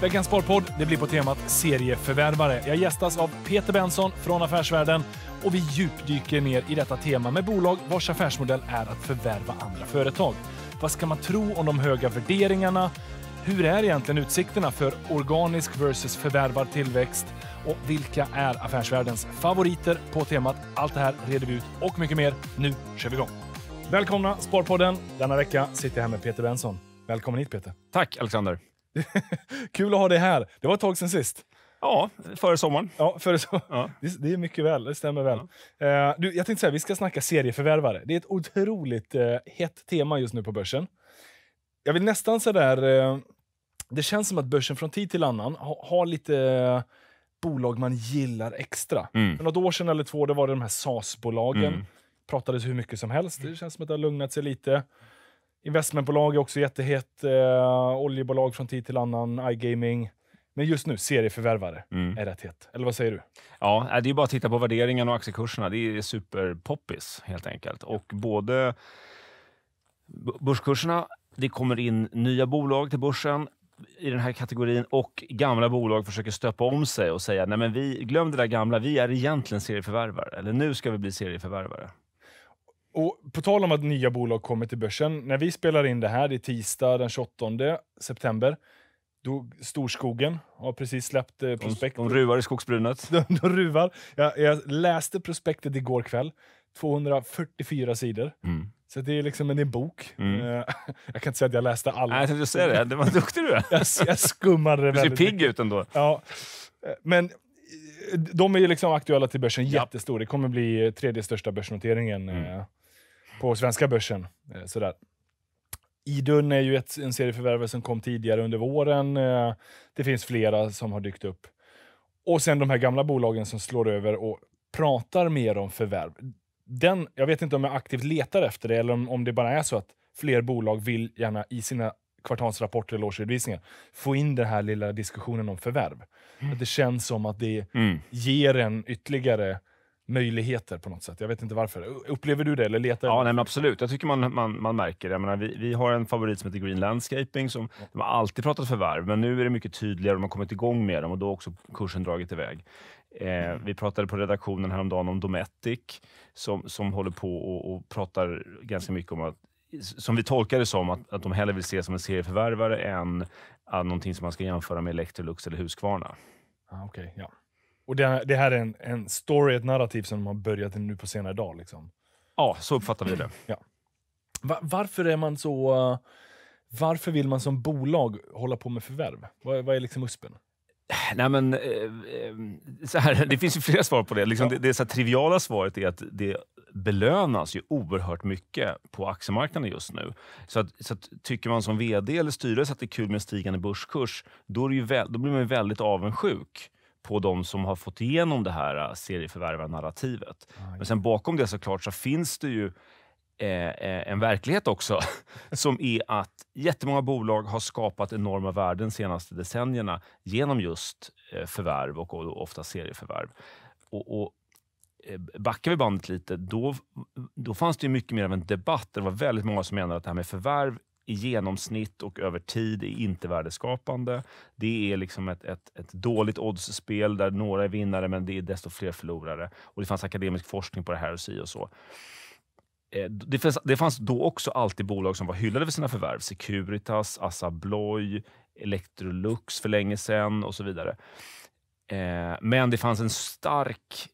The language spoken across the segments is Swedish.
Veckans sparpodd det blir på temat serieförvärvare. Jag gästas av Peter Benson från Affärsvärlden och vi djupdyker ner i detta tema med bolag vars affärsmodell är att förvärva andra företag. Vad ska man tro om de höga värderingarna? Hur är egentligen utsikterna för organisk versus förvärvad tillväxt? Och vilka är Affärsvärldens favoriter på temat? Allt det här reder vi ut och mycket mer. Nu kör vi igång! Välkomna Sparpodden! Denna vecka sitter jag här med Peter Benson. Välkommen hit Peter! Tack Alexander! Kul att ha dig här. Det var ett tag sen sist. Ja, före sommaren. Ja, före som ja. Det, är mycket väl, det stämmer väl. Ja. Uh, du, jag tänkte säga, vi ska snacka serieförvärvare. Det är ett otroligt uh, hett tema just nu på börsen. Jag vill nästan sådär... Uh, eh, det känns som att börsen från tid till annan har, har lite uh, bolag man gillar extra. Mm. För något år sedan eller två det var det de här SAS-bolagen. Mm. Pratades hur mycket som helst. Det känns som att det har lugnat sig lite. Investmentbolag är också jättehett. Eh, oljebolag från tid till annan, iGaming. Men just nu, serieförvärvare mm. är rätt hett. Eller vad säger du? Ja, eh, det är bara att titta på värderingen och aktiekurserna. Det är superpoppis helt enkelt. Och både börskurserna, det kommer in nya bolag till börsen i den här kategorin och gamla bolag försöker stöpa om sig och säga nej men vi glöm det där gamla, vi är egentligen serieförvärvare. Eller nu ska vi bli serieförvärvare. Och på tal om att nya bolag kommer till börsen. När vi spelar in det här, det är tisdag den 28 september, då Storskogen har precis släppt eh, prospekt. De, de ruvar i skogsbrynet. De, de ruvar. Jag, jag, läste prospektet igår kväll. 244 sidor. Mm. Så det är liksom en, bok. Mm. Eh, jag kan inte säga att jag läste alla. Nej, jag tänkte säga det. Vad duktig du är. jag, jag skummade det väldigt Du ser pigg ut ändå. Ja. Men eh, de är ju liksom aktuella till börsen. Jättestor. Det kommer bli tredje största börsnoteringen mm. Eh, på svenska börsen. Eh, sådär. Idun är ju ett, en serieförvärvare som kom tidigare under våren. Eh, det finns flera som har dykt upp. Och sen de här gamla bolagen som slår över och pratar mer om förvärv. Den, jag vet inte om jag aktivt letar efter det eller om, om det bara är så att fler bolag vill gärna i sina kvartalsrapporter eller årsredovisningar få in den här lilla diskussionen om förvärv. Mm. Att det känns som att det mm. ger en ytterligare möjligheter på något sätt. Jag vet inte varför. Upplever du det eller letar Ja, nej, men Absolut, jag tycker man, man, man märker det. Jag menar, vi, vi har en favorit som heter Green Landscaping som ja. de har alltid pratat förvärv, men nu är det mycket tydligare de har kommit igång med dem och då har också kursen dragit iväg. Eh, mm. vi pratade på redaktionen häromdagen om Dometic som, som håller på och, och pratar ganska mycket om att som vi tolkar det som, att, att de hellre vill se som en serieförvärvare än att någonting som man ska jämföra med Electrolux eller Husqvarna. Ah, okay, ja. Och det, det här är en, en, story, ett narrativ som de har börjat nu på senare dag. Liksom. Ja, så uppfattar vi det. Ja. Va, varför är man så... Uh, varför vill man som bolag hålla på med förvärv? Vad, vad är liksom USPen? Nej, men, eh, eh så här, det finns ju flera svar på det. Liksom, ja. det, det så triviala svaret är att det belönas ju oerhört mycket på aktiemarknaden just nu. Så, att, så att, Tycker man som vd eller styrelse att det är kul med en stigande börskurs, då, väl, då blir man ju väldigt avundsjuk på de som har fått igenom det här äh, serieförvärvarnarrativet. Ah, Men sen bakom det såklart så finns det ju eh, eh en verklighet också som är att jättemånga bolag har skapat enorma värden de senaste decennierna genom just eh, förvärv och, och ofta serieförvärv. Och, och, eh, backar vi bandet lite, då, då fanns det mycket mer av en debatt. Det var väldigt många som menade att det här med förvärv i genomsnitt och över tid är inte värdeskapande. Det är liksom ett, ett, ett dåligt oddsspel där några är vinnare, men det är desto fler förlorare. Och Det fanns akademisk forskning på det här och si och så. Eh, det fanns, det fanns då också alltid bolag som var hyllade för sina förvärv. Securitas, Assa Abloy, Electrolux för länge sedan och så vidare. Eh, men det fanns en stark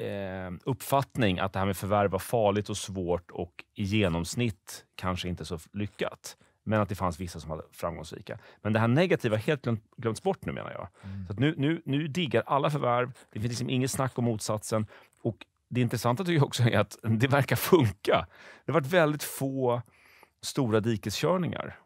eh, uppfattning att det här med förvärv var farligt och svårt och i genomsnitt kanske inte så lyckat. Men att det fanns vissa som var framgångsrika. Men det här negativa har helt glöm, glömts bort nu menar jag. Mm. Så nu, nu, nu diggar alla förvärv. Det finns liksom inget snack om motsatsen. Och det intressanta tycker jag också är att det verkar funka. Det har varit väldigt få stora dikeskörningar.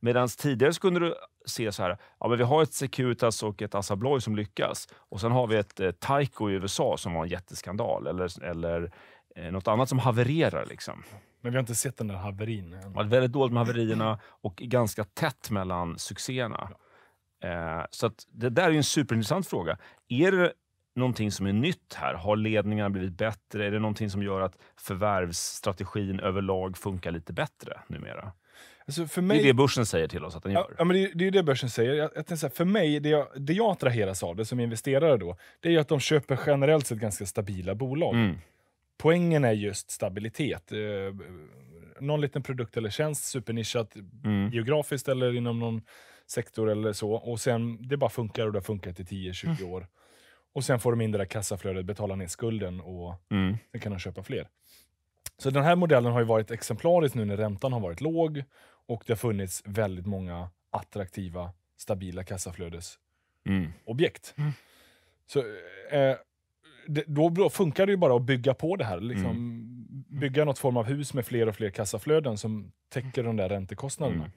Medan tidigare så kunde du se så här, ja, men vi har ett Securitas och ett Assa Abloy som lyckas och sen har vi ett eh, Tyco i USA som var en jätteskandal eller, eller eh, något annat som havererar. Liksom. Men vi har inte sett den där haverin än. var väldigt dåligt med haverierna och ganska tätt mellan succéerna. Ja. Eh, så det där är en superintressant fråga. Är det någonting som är nytt här? Har ledningarna blivit bättre? Är det någonting som gör att förvärvsstrategin överlag funkar lite bättre numera? Alltså mig, det är det börsen säger till oss att den gör. Ja, men det, det är det börsen säger. Jag, jag här, för mig, det jag, det jag attraheras av det som investerare då, det är att de köper generellt sett ganska stabila bolag. Mm. Poängen är just stabilitet. Eh, någon liten produkt eller tjänst, supernischat mm. geografiskt eller inom någon sektor eller så. Och sen, Det bara funkar och det har funkat i 10-20 mm. år. Och Sen får de in det där kassaflödet, betala ner skulden och mm. sen kan de köpa fler. Så den här modellen har varit exemplarisk nu när räntan har varit låg och det har funnits väldigt många attraktiva, stabila kassaflödesobjekt. Mm. mm. Så, eh, eh det, då funkar det ju bara att bygga på det här. Liksom, mm. Bygga något form av hus med fler och fler kassaflöden som täcker de där räntekostnaderna. Mm.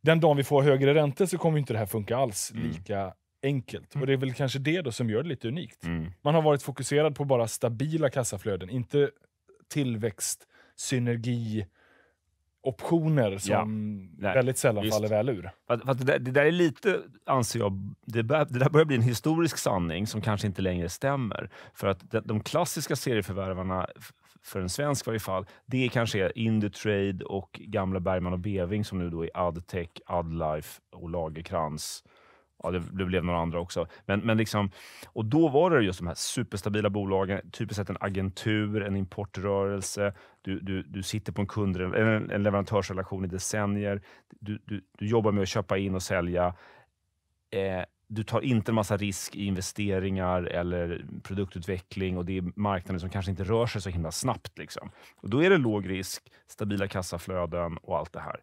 Den dagen vi får högre räntor så kommer inte det här funka alls mm. lika enkelt. Och mm. Det är väl kanske det då som gör det lite unikt. Man har varit fokuserad på bara stabila kassaflöden, inte tillväxt, synergi, optioner som ja, väldigt sällan just. faller väl ur. Fast, fast det, där, det, där, är lite, anser jag, det, bör, det, där börjar bli en historisk sanning som kanske inte längre stämmer. För att de, de klassiska serieförvärvarna, för en svensk i varje fall, det kanske är Indutrade och gamla Bergman och Beving som nu då är Adtech, Adlife och Lagerkrans Ja, det, det, blev några andra också. Men, men liksom, och då var det just de här superstabila bolagen, typiskt sett en agentur, en importrörelse. Du, du, du sitter på en, kund, en, en leverantörsrelation i decennier. Du, du, du jobbar med att köpa in och sälja. Eh, du tar inte en massa risk i investeringar eller produktutveckling och det är marknader som kanske inte rör sig så himla snabbt. Liksom. Och då är det låg risk, stabila kassaflöden och allt det här.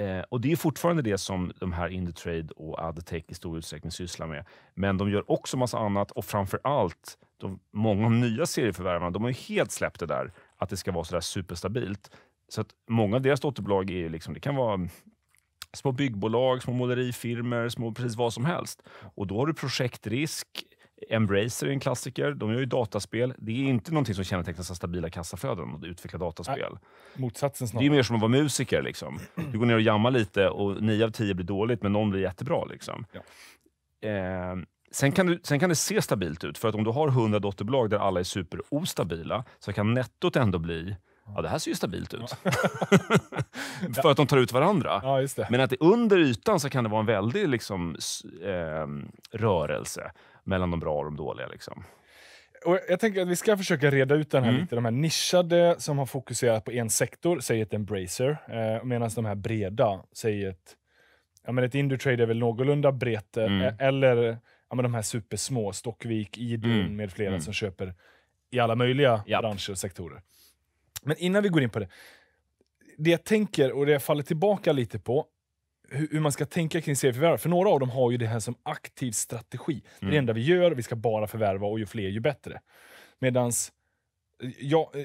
Eh, och Det är fortfarande det som de här Indutrade och Addtech i stor utsträckning sysslar med. Men de gör också massa annat och framför allt, de, många av de nya serieförvärvarna, de har ju helt släppt det där att det ska vara sådär superstabilt. Så att många av deras dotterbolag är liksom, det kan vara små byggbolag, små målerifirmer, små precis vad som helst. Och då har du projektrisk, Embracer är en klassiker. De gör ju dataspel. Det är inte någonting som kännetecknas av stabila kassaflöden, att utveckla dataspel. Äh, motsatsen snarare. Det är mer som att vara musiker. Liksom. Du går ner och jammar lite och nio av tio blir dåligt, men någon blir jättebra. Liksom. Ja. Eh, sen, kan du, sen kan det se stabilt ut, för att om du har hundra dotterbolag där alla är superostabila, så kan nettot ändå bli Ja, det här ser ju stabilt ut. Ja. för att de tar ut varandra. Ja, Men att det under ytan så kan det vara en väldig liksom, eh, rörelse mellan de bra och de dåliga. Liksom. Och jag tänker att vi ska försöka reda ut den här mm. lite. De här nischade som har fokuserat på en sektor säger ett Embracer, eh, medan de här breda säger ett, ja, men ett Indutrade är väl någorlunda brett, eh, mm. eller ja, men de här supersmå, Stockvik, Idun mm. med flera mm. som köper i alla möjliga Japp. branscher och sektorer. Men innan vi går in på det, det jag tänker och det jag faller tillbaka lite på hur man ska tänka kring serieförvärv. För några av dem har ju det här som aktiv strategi. Mm. Det är det mm. enda vi gör, vi ska bara förvärva och ju fler ju bättre. Medans, eh, ja, eh,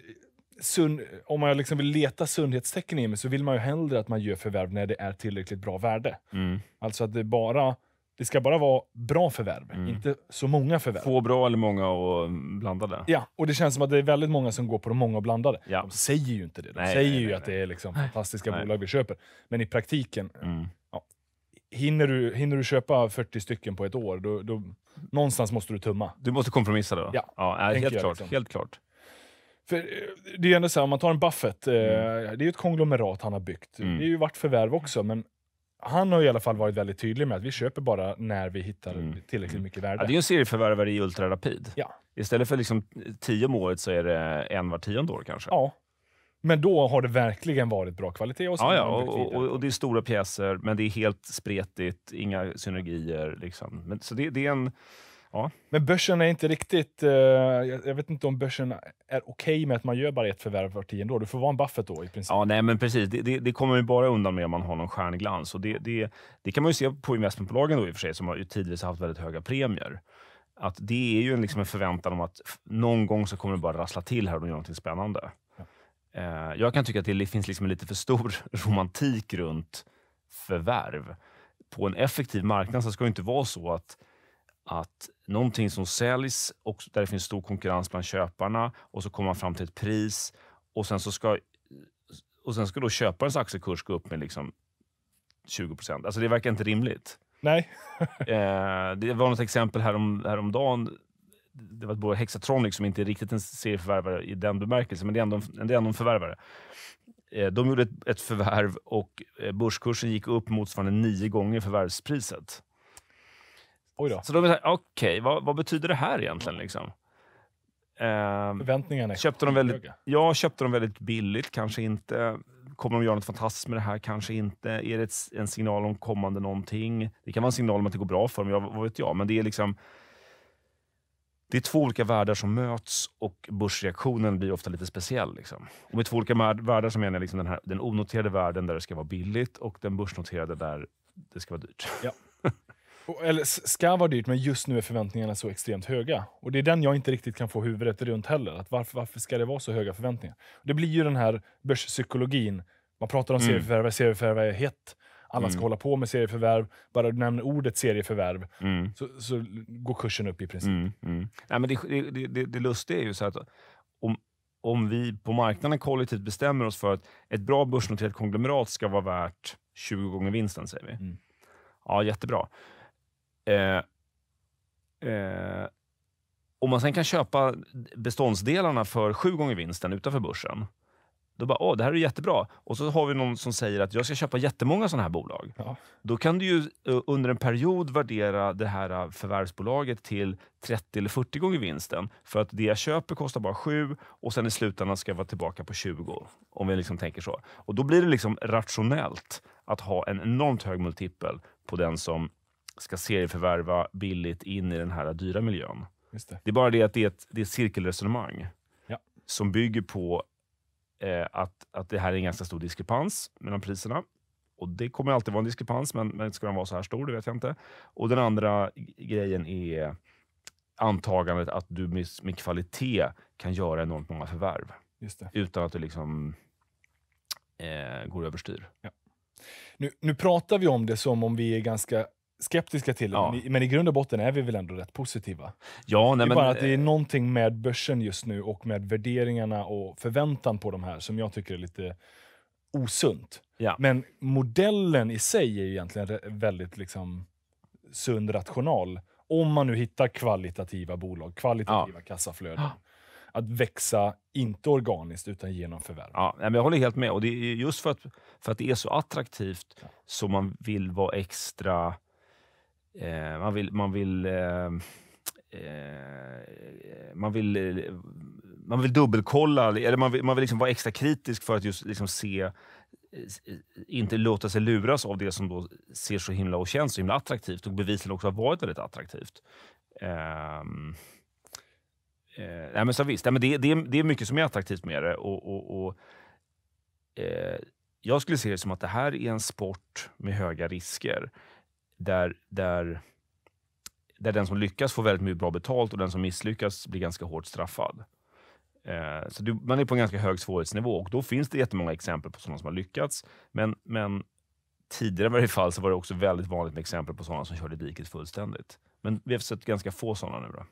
sund, om man liksom vill leta sundhetstecken i mig så vill man ju hellre att man gör förvärv när det är tillräckligt bra värde. Mm. Alltså att det bara det ska bara vara bra förvärv, mm. inte så många förvärv. Få bra eller många och blandade. Ja, och det känns som att det är väldigt många som går på de många och blandade. Ja. De säger ju inte det. De nej, säger nej, ju nej, att det är liksom fantastiska bolag vi köper. Men i praktiken, mm. ja, hinner, du, hinner du köpa 40 stycken på ett år, då, då, någonstans måste du tumma. Du måste kompromissa då? Ja, ja helt, klart, liksom. helt klart. För eh, det är ju ändå så här, om man tar en Buffett, eh, mm. eh, det är ju ett konglomerat han har byggt. Mm. Det är ju vart förvärv också, men han har i alla fall varit väldigt tydlig med att vi köper bara när vi hittar mm. tillräckligt mm. mycket värde. Ja, det är ju en serieförvärvare i ultrarapid. Ja. Istället för liksom tio om året så är det en var tionde år kanske. Ja. Men då har det verkligen varit bra kvalitet. Och ja, ja och, och, och, det är stora pjäser, men det är helt spretigt, inga synergier. Liksom. Men, så det, det är en Ja. Men börsen är inte riktigt... Eh, jag vet inte om börsen är okej okay med att man gör bara ett förvärv var tionde år. Du får vara en Buffett då i princip. Ja, nej, men precis. Det, det, det kommer ju bara undan med om man har någon stjärnglans. Och det, det, det kan man ju se på investmentbolagen då i och för sig, som har ju tidvis haft väldigt höga premier. Att det är ju en, liksom en förväntan om att någon gång så kommer det bara rassla till här och de gör någonting spännande. Ja. Eh, jag kan tycka att det finns liksom en lite för stor romantik runt förvärv. På en effektiv marknad så ska det inte vara så att att någonting som säljs och där det finns stor konkurrens bland köparna och så kommer man fram till ett pris och sen så ska och sen ska då köparens aktiekurs gå upp med liksom 20 procent. Alltså det verkar inte rimligt. Nej. Eh, det var något exempel härom, häromdagen. Det var ett bolag, Hexatronic, som inte är riktigt en serieförvärvare i den bemärkelsen, men det är ändå en, det är ändå en förvärvare. Eh, de gjorde ett, ett förvärv och eh, börskursen gick upp motsvarande nio gånger förvärvspriset. Så de är såhär, okej, okay, vad, vad, betyder det här egentligen? Liksom? Eh, Förväntningarna är köpte de väldigt, Ja, köpte de väldigt billigt, kanske inte. Kommer de göra något fantastiskt med det här? Kanske inte. Är det ett, en signal om kommande någonting? Det kan vara en signal om att det går bra för dem, jag, vad vet jag. Men det är liksom... Det är två olika världar som möts och börsreaktionen blir ofta lite speciell. Liksom. Och med två olika världar så menar jag liksom den, här, den onoterade världen där det ska vara billigt och den börsnoterade där det ska vara dyrt. Ja eller ska vara dyrt, men just nu är förväntningarna så extremt höga. Och Det är den jag inte riktigt kan få huvudet runt heller. Att varför, varför ska det vara så höga förväntningar? Det blir ju den här börspsykologin. Man pratar om mm. serieförvärv, är hett. Alla ska mm. hålla på med serieförvärv. Bara du nämner ordet serieförvärv mm. så, så går kursen upp i princip. Mm. Mm. Nej, men det, det, det, det lustiga är ju så att om, om vi på marknaden kollektivt bestämmer oss för att ett bra börsnoterat konglomerat ska vara värt 20 gånger vinsten, säger vi. Mm. Ja, jättebra. Eh, eh, om man sen kan köpa beståndsdelarna för sju gånger vinsten utanför börsen, då bara, åh, det här är jättebra. Och så har vi någon som säger att jag ska köpa jättemånga sådana här bolag. Ja. Då kan du ju eh, under en period värdera det här eh, förvärvsbolaget till 30 eller 40 gånger vinsten. För att det jag köper kostar bara 7 och sen i slutändan ska jag vara tillbaka på 20. Om vi liksom tänker så. Och då blir det liksom rationellt att ha en enormt hög multipel på den som ska serieförvärva billigt in i den här dyra miljön. Det. det. är bara det att det är ett, det är ett cirkelresonemang ja. som bygger på eh, att, att det här är en ganska stor diskrepans mellan priserna. Och Det kommer alltid vara en diskrepans, men, men ska den vara så här stor? Det vet jag inte. Och Den andra grejen är antagandet att du med, med kvalitet kan göra enormt många förvärv utan att du liksom eh, går överstyr. Ja. Nu, nu pratar vi om det som om vi är ganska skeptiska till det, ja. men, i, men, i, grund och botten är vi väl ändå rätt positiva. Ja, nej, det är bara men, att det är eh, någonting med börsen just nu och med värderingarna och förväntan på de här som jag tycker är lite osunt. Ja. Men modellen i sig är ju egentligen väldigt liksom sund, rational. Om man nu hittar kvalitativa bolag, kvalitativa ja. kassaflöden. Att växa, inte organiskt, utan genom förvärv. Ja, men jag håller helt med. Och det är just för att, för att det är så attraktivt ja. som man vill vara extra eh, man vill, man vill eh, eh man vill, eh, man vill dubbelkolla, eller man vill, man vill liksom vara extra kritisk för att just liksom se, inte låta sig luras av det som då ser så himla och känns så himla attraktivt och bevisligen också har varit väldigt attraktivt. Um, uh, men så visst, det, det, det är mycket som är attraktivt med det. Och, och, och uh, jag skulle se det som att det här är en sport med höga risker där, där, där den som lyckas får väldigt mycket bra betalt och den som misslyckas blir ganska hårt straffad. Eh, så du, man är på en ganska hög svårighetsnivå och då finns det jättemånga exempel på sådana som har lyckats. Men, men tidigare i varje fall så var det också väldigt vanligt med exempel på sådana som körde diket fullständigt. Men vi har sett ganska få sådana nu. Då.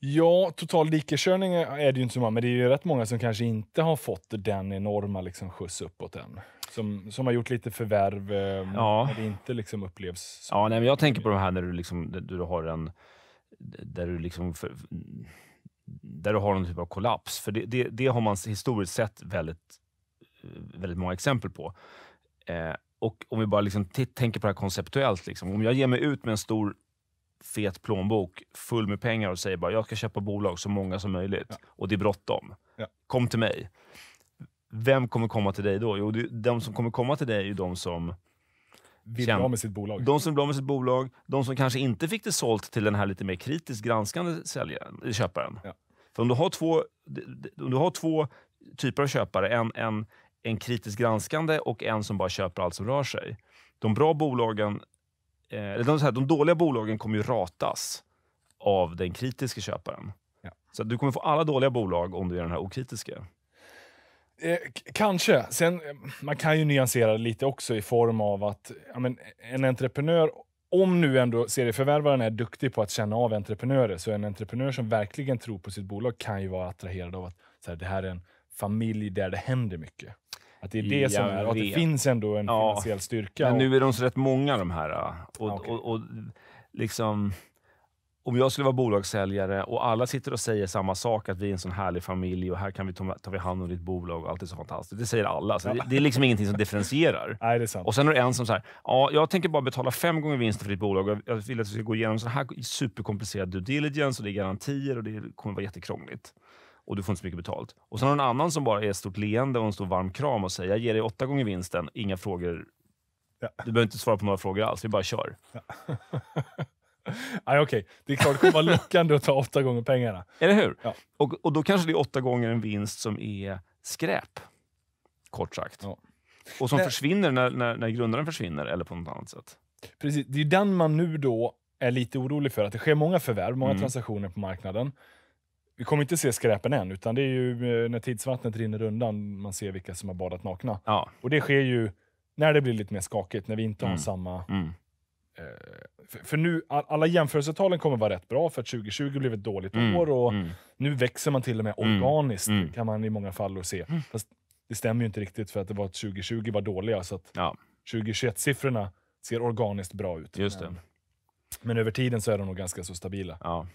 Ja, total dikeskörning är det ju inte så många, men det är ju rätt många som kanske inte har fått den enorma liksom, skjuts uppåt än. Som, som har gjort lite förvärv, ehm, ja. det inte liksom upplevs... Som ja, nej, jag tänker på det här när du, liksom, du har en... Där du liksom... För, där du har någon typ av kollaps. För det, det, det, har man historiskt sett väldigt, eh, väldigt många exempel på. Eh, och om vi bara liksom tänker på det här konceptuellt. Liksom. Om jag ger mig ut med en stor fet plånbok full med pengar och säger bara jag ska köpa bolag så många som möjligt ja. och det är bråttom. Ja. Kom till mig. Vem kommer komma till dig då? Jo, de som kommer komma till dig är de som vill bli av med sitt bolag. De som blir med sitt bolag, de som kanske inte fick det sålt till den här lite mer kritiskt granskande säljaren, köparen. Ja. För om du har två, om du har två typer av köpare, en, en, en kritiskt granskande och en som bara köper allt som rör sig. De bra bolagen eh, de, så här, de dåliga bolagen kommer ju ratas av den kritiska köparen. Ja. Så du kommer få alla dåliga bolag om du gör den här okritiska. Eh, kanske. Sen, eh, man kan ju nyansera det lite också i form av att ja, men, en entreprenör om nu ändå serieförvärvaren är duktig på att känna av entreprenörer, så en entreprenör som verkligen tror på sitt bolag kan ju vara attraherad av att så här, det här är en familj där det händer mycket. Att det är det som är, att det finns ändå en ja, finansiell styrka. Men nu är de så rätt många de här. Äh, och, ah, okay. och, och, liksom, om jag skulle vara bolagssäljare och alla sitter och säger samma sak, att vi är en sån härlig familj och här kan vi ta, tar vi hand om ditt bolag och allt är så fantastiskt. Det säger alla. Så det, det är liksom ingenting som differentierar. Nej, det är sant. Och sen är det en som säger, ja, jag tänker bara betala fem gånger vinsten för ditt bolag och jag vill att vi ska gå igenom så här superkomplicerad due diligence och det är garantier och det kommer vara jättekrångligt och du får inte så mycket betalt. Och sen har du en annan som bara är ett stort leende och en stor varm kram och säger jag ger dig åtta gånger vinsten, inga frågor. Ja. Du behöver inte svara på några frågor alls, vi bara kör. Ja. Nej, okej. Okay. Det är klart det kommer vara lockande att ta åtta gånger pengarna. Eller hur? Ja. Och, och då kanske det är åtta gånger en vinst som är skräp. Kort sagt. Ja. Och som det... försvinner när, när, när grundaren försvinner eller på något annat sätt. Precis. Det är den man nu då är lite orolig för. Att det sker många förvärv, många mm. transaktioner på marknaden vi kommer inte se skräpen än, utan det är ju eh, när tidsvattnet rinner undan man ser vilka som har badat nakna. Ja. Och det sker ju när det blir lite mer skakigt, när vi inte mm. har samma... Mm. Eh, för, för, nu, alla jämförelsetalen kommer vara rätt bra, för att 2020 blev ett dåligt mm. år och mm. nu växer man till och med mm. organiskt, mm. kan man i många fall se. Fast det stämmer ju inte riktigt, för att det var 2020 var dåliga, så att ja. 2021-siffrorna ser organiskt bra ut. Just men, men, över tiden så är de nog ganska så stabila. Ja.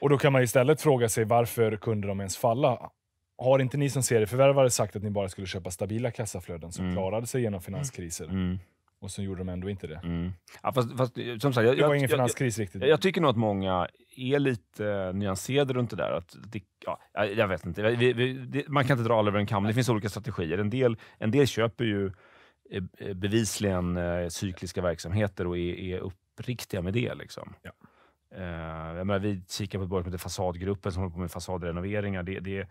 Och då kan man istället fråga sig varför kunde de ens falla? Har inte ni som serieförvärvare sagt att ni bara skulle köpa stabila kassaflöden som mm. klarade sig genom finanskriser? Mm. mm. Och så gjorde de ändå inte det. Mm. Ja, fast, fast, som sagt, jag, det var jag, ingen finanskris jag, riktigt. Jag, jag, tycker nog att många är lite nyanserade runt det där. Att det, ja, jag vet inte. Vi, vi, det, man kan inte dra alla över en kam. Det finns olika strategier. En del, en del köper ju eh, bevisligen uh, cykliska verksamheter och är, är uppriktiga med det. Liksom. Ja. Eh, jag menar, vi kikar på ett bolag som heter Fasadgruppen som håller på med fasadrenoveringar. Det, det,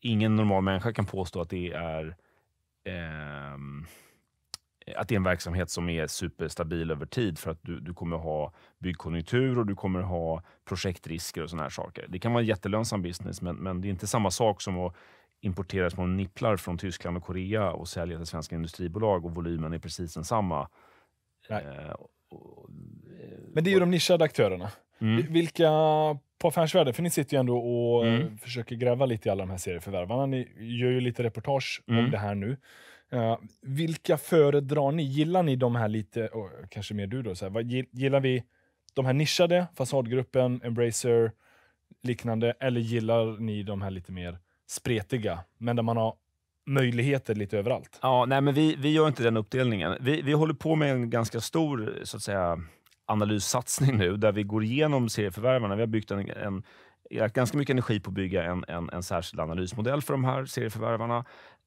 ingen normal människa kan påstå att det är um, att det är en verksamhet som är superstabil över tid för att du, du kommer ha byggkonjunktur och du kommer ha projektrisker och såna här saker. Det kan vara en jättelönsam business, men, men det är inte samma sak som att importera små nipplar från Tyskland och Korea och sälja till svenska industribolag och volymen är precis densamma. Eh, Eh, men det är ju de nischade aktörerna. Mm. Vilka på affärsvärlden, för ni sitter ju ändå och eh, mm. försöker gräva lite i alla de här serieförvärvarna. Ni gör ju lite reportage mm. om det här nu. Uh, vilka föredrar ni? Gillar ni de här lite, oh, kanske mer du då, så här, vad, gillar vi de här nischade, Fasadgruppen, Embracer, liknande, eller gillar ni de här lite mer spretiga, men där man har möjligheter lite överallt. Ja, nej, men vi, vi gör inte den uppdelningen. Vi, vi håller på med en ganska stor så att säga, analyssatsning nu där vi går igenom serieförvärvarna. Vi har byggt en, en ganska mycket energi på att bygga en, en, en särskild analysmodell för de här serieförvärvarna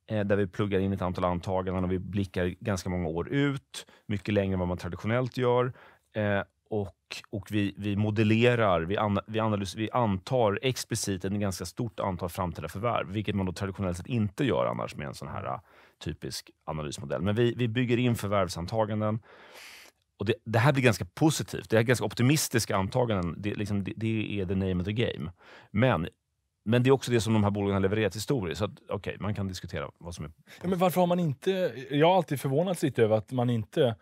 eh, där vi pluggar in ett antal antaganden och vi blickar ganska många år ut, mycket längre än vad man traditionellt gör. Eh, och, och vi, vi modellerar, vi, an, vi, analys, vi antar explicit ett ganska stort antal framtida förvärv, vilket man då traditionellt sett inte gör annars med en sån här äh, typisk analysmodell. Men vi, vi bygger in förvärvsantaganden. Och det, det, här blir ganska positivt. Det är ganska optimistiska antaganden, det, liksom, det, det, är the name of the game. Men, men det är också det som de här bolagen har levererat historiskt. Så att, okay, man kan diskutera vad som är... Ja, men varför har man inte... Jag har alltid förvånats lite över att man inte...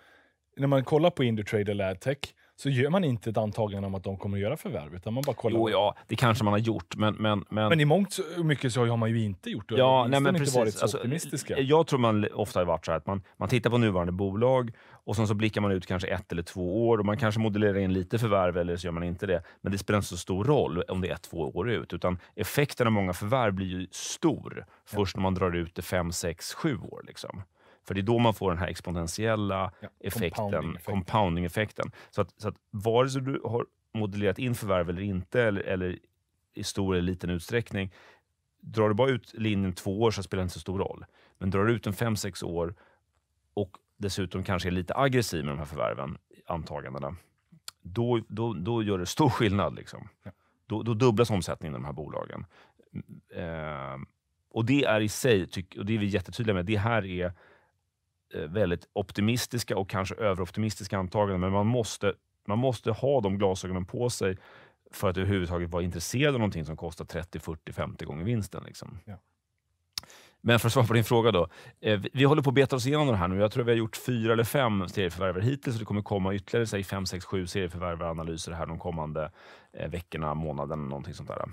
När man kollar på Indutrade eller AdTech, så gör man inte ett antagande om att de kommer att göra förvärv, utan man bara kollar. Jo, ja, det kanske man har gjort, men... Men, men... men i mångt och mycket så har man ju inte gjort det. Ja, nej, men precis. varit så alltså, Jag tror man ofta har varit så här att man, man tittar på nuvarande bolag och sen så blickar man ut kanske ett eller två år och man kanske modellerar in lite förvärv eller så gör man inte det. Men det spelar inte så stor roll om det är ett, två år ut, utan effekten av många förvärv blir ju stor först ja. när man drar ut det fem, sex, sju år. Liksom. För det är då man får den här exponentiella ja, effekten, compounding-effekten. så att, så att vare sig du har modellerat in förvärv eller inte, eller, eller i stor eller liten utsträckning, drar du bara ut linjen två år så spelar det inte så stor roll. Men drar du ut den fem, sex år och dessutom kanske är lite aggressiv med de här förvärven, antagandena, då, då, då gör det stor skillnad. Liksom. Ja. Då, då dubblas omsättningen i de här bolagen. Mm, eh, och det är i sig, tyck, och det är vi jättetydliga med, det här är Eh, väldigt optimistiska och kanske överoptimistiska antaganden, men man måste, man måste ha de glasögonen på sig för att överhuvudtaget vara intresserad av någonting som kostar 30, 40, 50 gånger vinsten. Liksom. Ja. Men för att svara på din fråga då. Eh, vi håller på att beta oss igenom det här nu. Jag tror vi har gjort fyra eller fem serieförvärvare hittills och det kommer komma ytterligare säg, fem, sex, sju serieförvärvaranalyser här de kommande eh, veckorna, månaden, någonting sånt där.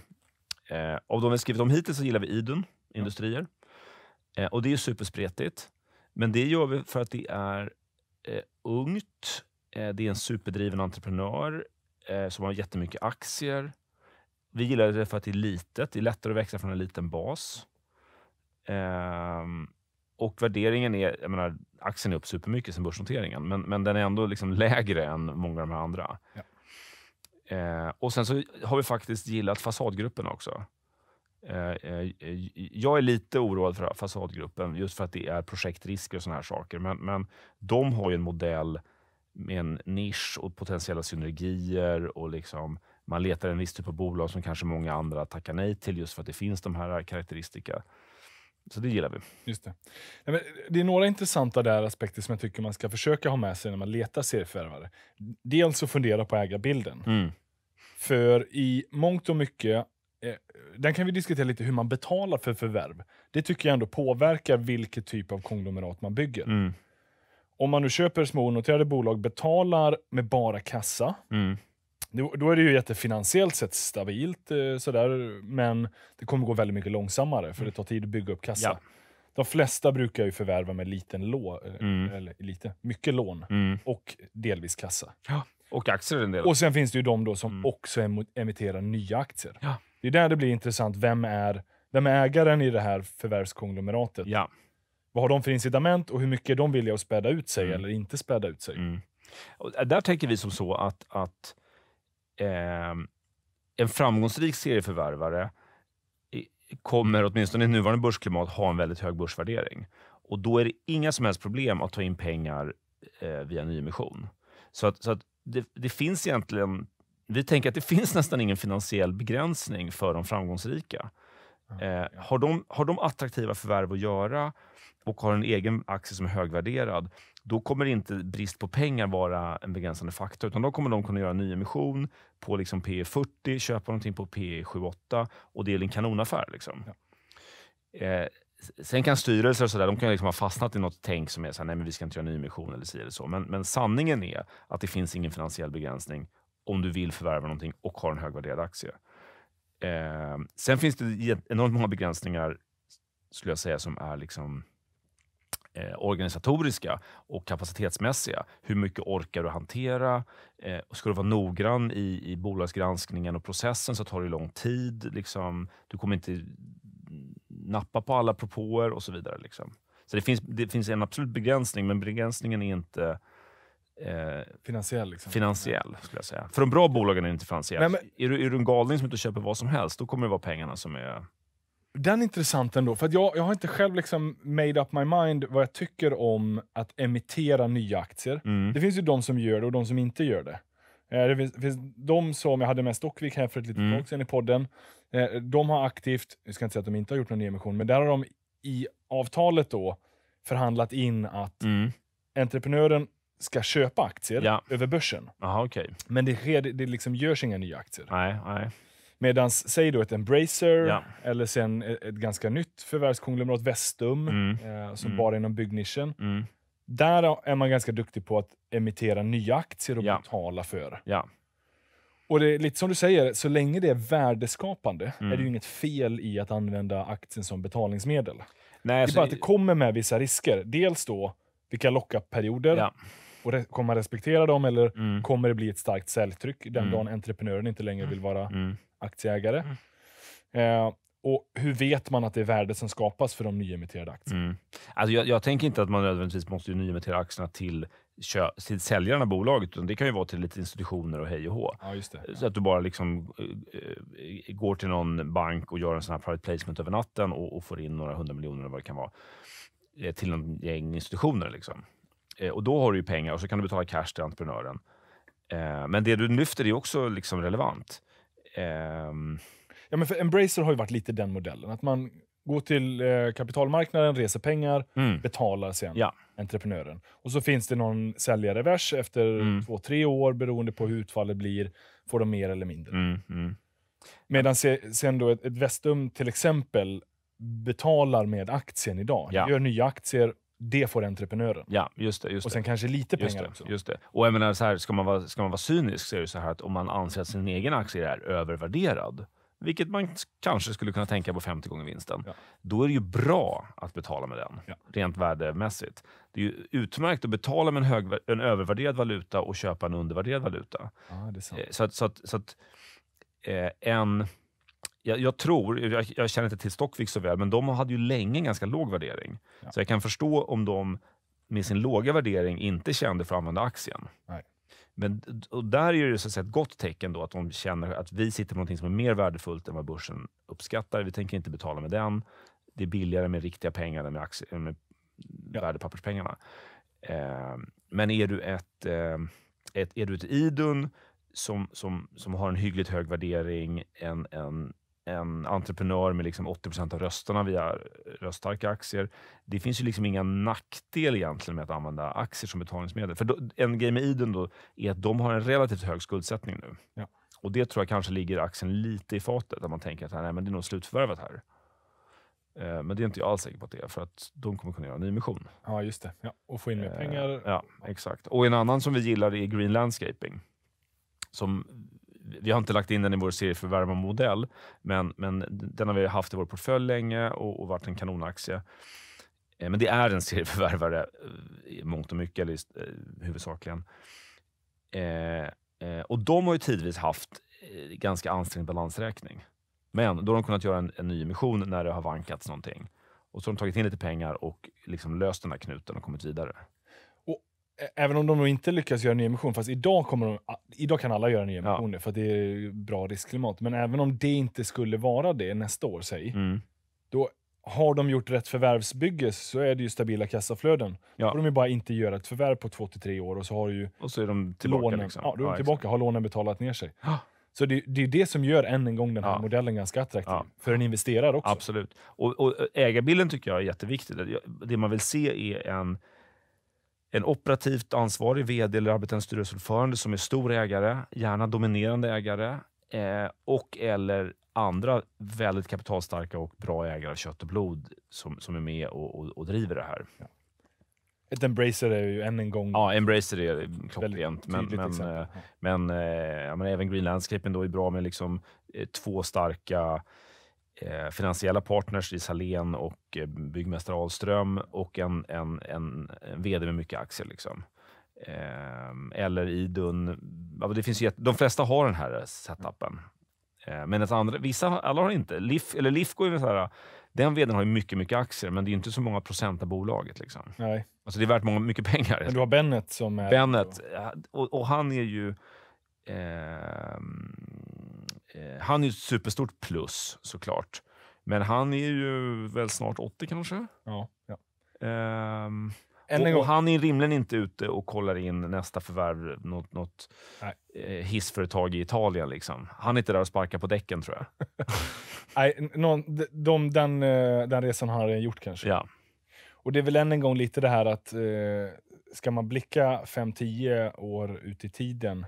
Av de vi skrivit om hittills så gillar vi Idun Industrier. Ja. Och det är superspretigt. Men det gör vi för att det är eh, ungt, eh, det är en superdriven entreprenör eh, som har jättemycket aktier. Vi gillar det för att det är litet. Det är lättare att växa från en liten bas. Ehm, och värderingen är, jag menar, aktien är upp supermycket sen börsnoteringen, men, men den är ändå liksom lägre än många av de andra. Ja. Eh, och sen så har vi faktiskt gillat fasadgrupperna också. Eh, eh, jag är lite oroad för fasadgruppen just för att det är projektrisker och såna här saker. Men, men de har ju en modell med en nisch och potentiella synergier och liksom man letar en viss typ av bolag som kanske många andra tackar nej till just för att det finns de här karaktäristika. Så det gillar vi. Just det. det är några intressanta där aspekter som jag tycker man ska försöka ha med sig när man letar serieförvärvare. Dels alltså att fundera på ägarbilden. Mm. För i mångt och mycket Eh, den kan vi diskutera lite hur man betalar för förvärv. Det tycker jag ändå påverkar vilken typ av konglomerat man bygger. Mm. Om man nu köper små onoterade bolag, betalar med bara kassa, mm. då, är det ju jättefinansiellt sett stabilt, eh, sådär, men det kommer gå väldigt mycket långsammare, för det mm. tar tid att bygga upp kassa. Ja. De flesta brukar ju förvärva med liten lå, eh, mm. eller lite, mycket lån mm. och delvis kassa. Ja. Och aktier en del. Och sen finns det ju de då som också emitterar nya aktier. Ja. Det är där det blir intressant. Vem är, vem är ägaren i det här förvärvskonglomeratet? Ja. Vad har de för incitament och hur mycket är de villiga att späda ut sig mm. eller inte späda ut sig? Mm. Eh, där tänker vi som så att, att eh, en framgångsrik serieförvärvare kommer, åtminstone i nuvarande börsklimat, ha en väldigt hög börsvärdering. Och då är det inga som helst problem att ta in pengar eh, via nyemission. Så att, så att det, det, finns egentligen vi tänker att det finns nästan ingen finansiell begränsning för de framgångsrika. Eh, har, de, har de attraktiva förvärv att göra och har en egen aktie som är högvärderad, då kommer inte brist på pengar vara en begränsande faktor, utan då kommer de kunna göra en nyemission på liksom P 40, e köpa någonting på P 78 e och det är en kanonaffär. Liksom. Ja. Eh, sen kan styrelser och så där, de kan liksom ha fastnat i något tänk som är så här, nej men vi ska inte göra nyemission eller si eller så. Men, men sanningen är att det finns ingen finansiell begränsning om du vill förvärva någonting och har en högvärderad aktie. Eh, sen finns det enormt många begränsningar, skulle jag säga, som är liksom eh, organisatoriska och kapacitetsmässiga. Hur mycket orkar du hantera? Eh, ska du vara noggrann i, i bolagsgranskningen och processen så tar det lång tid. Liksom, du kommer inte nappa på alla propåer och så vidare. Liksom. Så det finns, det finns en absolut begränsning, men begränsningen är inte Eh, finansiell? Liksom. Finansiell, skulle jag säga. För de bra bolagen är inte finansiell. är, du, är du en galning som inte köper vad som helst, då kommer det vara pengarna som är... Den är intressant ändå, för jag, jag har inte själv liksom made up my mind vad jag tycker om att emittera nya aktier. Mm. Det finns ju de som gör det och de som inte gör det. Eh, det finns, finns de som, jag hade med Stockvik här för ett litet mm. tag sedan i podden, eh, de har aktivt, jag ska inte säga att de inte har gjort någon nyemission, men där har de i avtalet då förhandlat in att mm. entreprenören ska köpa aktier ja. över börsen. Aha, okay. Men det, sker, det liksom görs inga nya aktier. Nej, nej. Medan, säg då ett Embracer, ja. eller sen ett, ett ganska nytt förvärvskonglomerat, Vestum, mm. eh, som mm. bara inom byggnischen. Mm. Där är man ganska duktig på att emittera nya aktier och ja. betala för. Ja. Och det är lite som du säger, så länge det är värdeskapande mm. är det ju mm. inget fel i att använda aktien som betalningsmedel. Nej, det är alltså bara att det kommer med vissa risker. Dels då vilka lockup-perioder. Ja re kommer man respektera dem eller mm. kommer det bli ett starkt säljtryck den mm. dagen entreprenören inte längre vill vara mm. aktieägare? Mm. Eh, och hur vet man att det är värde som skapas för de nyemitterade aktierna? Mm. Alltså jag, jag, tänker inte att man nödvändigtvis måste nyemittera aktierna till, till säljarna av bolaget, utan det kan ju vara till lite institutioner och hej och hå. Ja, ja. Så att du bara liksom, äh, går till någon bank och gör en sån här private placement över natten och, och får in några hundra miljoner eller vad det kan vara eh, till någon gäng institutioner. Liksom. Eh, och då har du pengar och så kan du betala cash till entreprenören. Eh, men det du lyfter är också liksom relevant. Ehm. Ja, men för Embracer har ju varit lite den modellen. Att man går till eh, kapitalmarknaden, reser pengar, mm. betalar sen ja. entreprenören. Och så finns det någon säljarrevers efter mm. två, tre år beroende på hur utfallet blir. Får de mer eller mindre. Mm. mm. Medan sen då ett Vestum till exempel betalar med aktien idag. Ja. Gör nya aktier det får entreprenören. Ja, just det, just och sen det. kanske lite pengar just det, också. Just det. Och jag menar, så här, ska, man vara, ska man vara cynisk så är det så här att om man anser att sin egen aktie är övervärderad, vilket man kanske skulle kunna tänka på 50 gånger vinsten, ja. då är det ju bra att betala med den, ja. rent värdemässigt. Det är ju utmärkt att betala med en, hög, en övervärderad valuta och köpa en undervärderad valuta. Ah, det är sant. Eh, så att, så att, så att eh, en jag, jag, tror, jag, jag, känner inte till Stockvik så väl, men de hade ju länge en ganska låg värdering. Ja. Så jag kan förstå om de med sin låga värdering inte kände för att använda aktien. Nej. Men och där är det så ett gott tecken då att de känner att vi sitter på något som är mer värdefullt än vad börsen uppskattar. Vi tänker inte betala med den. Det är billigare med riktiga pengar än med, aktie, med ja. värdepapperspengarna. Eh, men är du ett, eh, ett, är du ett idun som, som, som har en hyggligt hög värdering, en, en en entreprenör med liksom 80 av rösterna via röststarka aktier. Det finns ju liksom inga nackdel egentligen med att använda aktier som betalningsmedel. För då, en grej med Iden då är att de har en relativt hög skuldsättning nu. Ja. Och Det tror jag kanske ligger aktien lite i fatet, att man tänker att nej, men det är nog slutförvärvat här. Eh, men det är inte jag alls säker på att det är, för att de kommer kunna göra en nyemission. Ja, just det. Ja, och få in mer eh, pengar. Eh, ja, exakt. Och en annan som vi gillar är Green Landscaping som vi har inte lagt in den i vår serieförvärvarmodell, men, men den har vi haft i vår portfölj länge och, och varit en kanonaktie. Eh, men det är en serieförvärvare eh, i mångt och mycket, eller eh, huvudsakligen. och de har ju tidvis haft ganska ansträngd balansräkning. Men då har de kunnat göra en, en ny emission när det har vankats någonting. Och så har de tagit in lite pengar och liksom löst den här knuten och kommit vidare även om de inte lyckas göra nyemission, fast idag, kommer de, idag kan alla göra nyemissioner ja. för att det är bra riskklimat. Men även om det inte skulle vara det nästa år, säg, mm. då har de gjort rätt förvärvsbygge så är det ju stabila kassaflöden. Ja. Då får de ju bara inte göra ett förvärv på två till tre år och så har ju... Och så är de tillbaka. Lånen, liksom. Ja, då är de tillbaka. Har lånen betalat ner sig. Så det, det, är det som gör än en gång den här ja. modellen ganska attraktiv. Ja. För en investerare också. Absolut. Och, och ägarbilden tycker jag är jätteviktig. Det man vill se är en en operativt ansvarig vd eller arbetande styrelseordförande som är stor ägare, gärna dominerande ägare eh, och eller andra väldigt kapitalstarka och bra ägare av kött och blod som, som är med och, och, och driver det här. Ett embracer är ju än en gång... Ja, embracer är klockrent. Men, men, eh, men, eh, ja, men även Green Landscape då är bra med liksom, eh, två starka Eh, finansiella partners i Salén och eh, byggmästare Ahlström och en, en, en, en vd med mycket aktier. Liksom. Eh, eller Idun. Det finns ju, de flesta har den här setupen. Men andra, vissa, alla har inte. LIF, eller LIF går ju så här, den vdn har ju mycket, mycket aktier, men det är inte så många procent av bolaget. Liksom. Nej. Alltså det är värt många, mycket pengar. Men du har Bennet som är... Bennet, och, och han är ju... Eh, Eh, han är ju ett superstort plus såklart. Men han är ju väl snart 80 kanske? Ja. ja. Ehm, och, och, han är rimligen inte ute och kollar in nästa förvärv, något, något eh, hissföretag i Italien. Liksom. Han är inte där och sparkar på däcken tror jag. Nej, någon, de, de, den, eh, den resan har han redan gjort kanske. Ja. Och det är väl än en gång lite det här att eh, ska man blicka 5-10 år ut i tiden.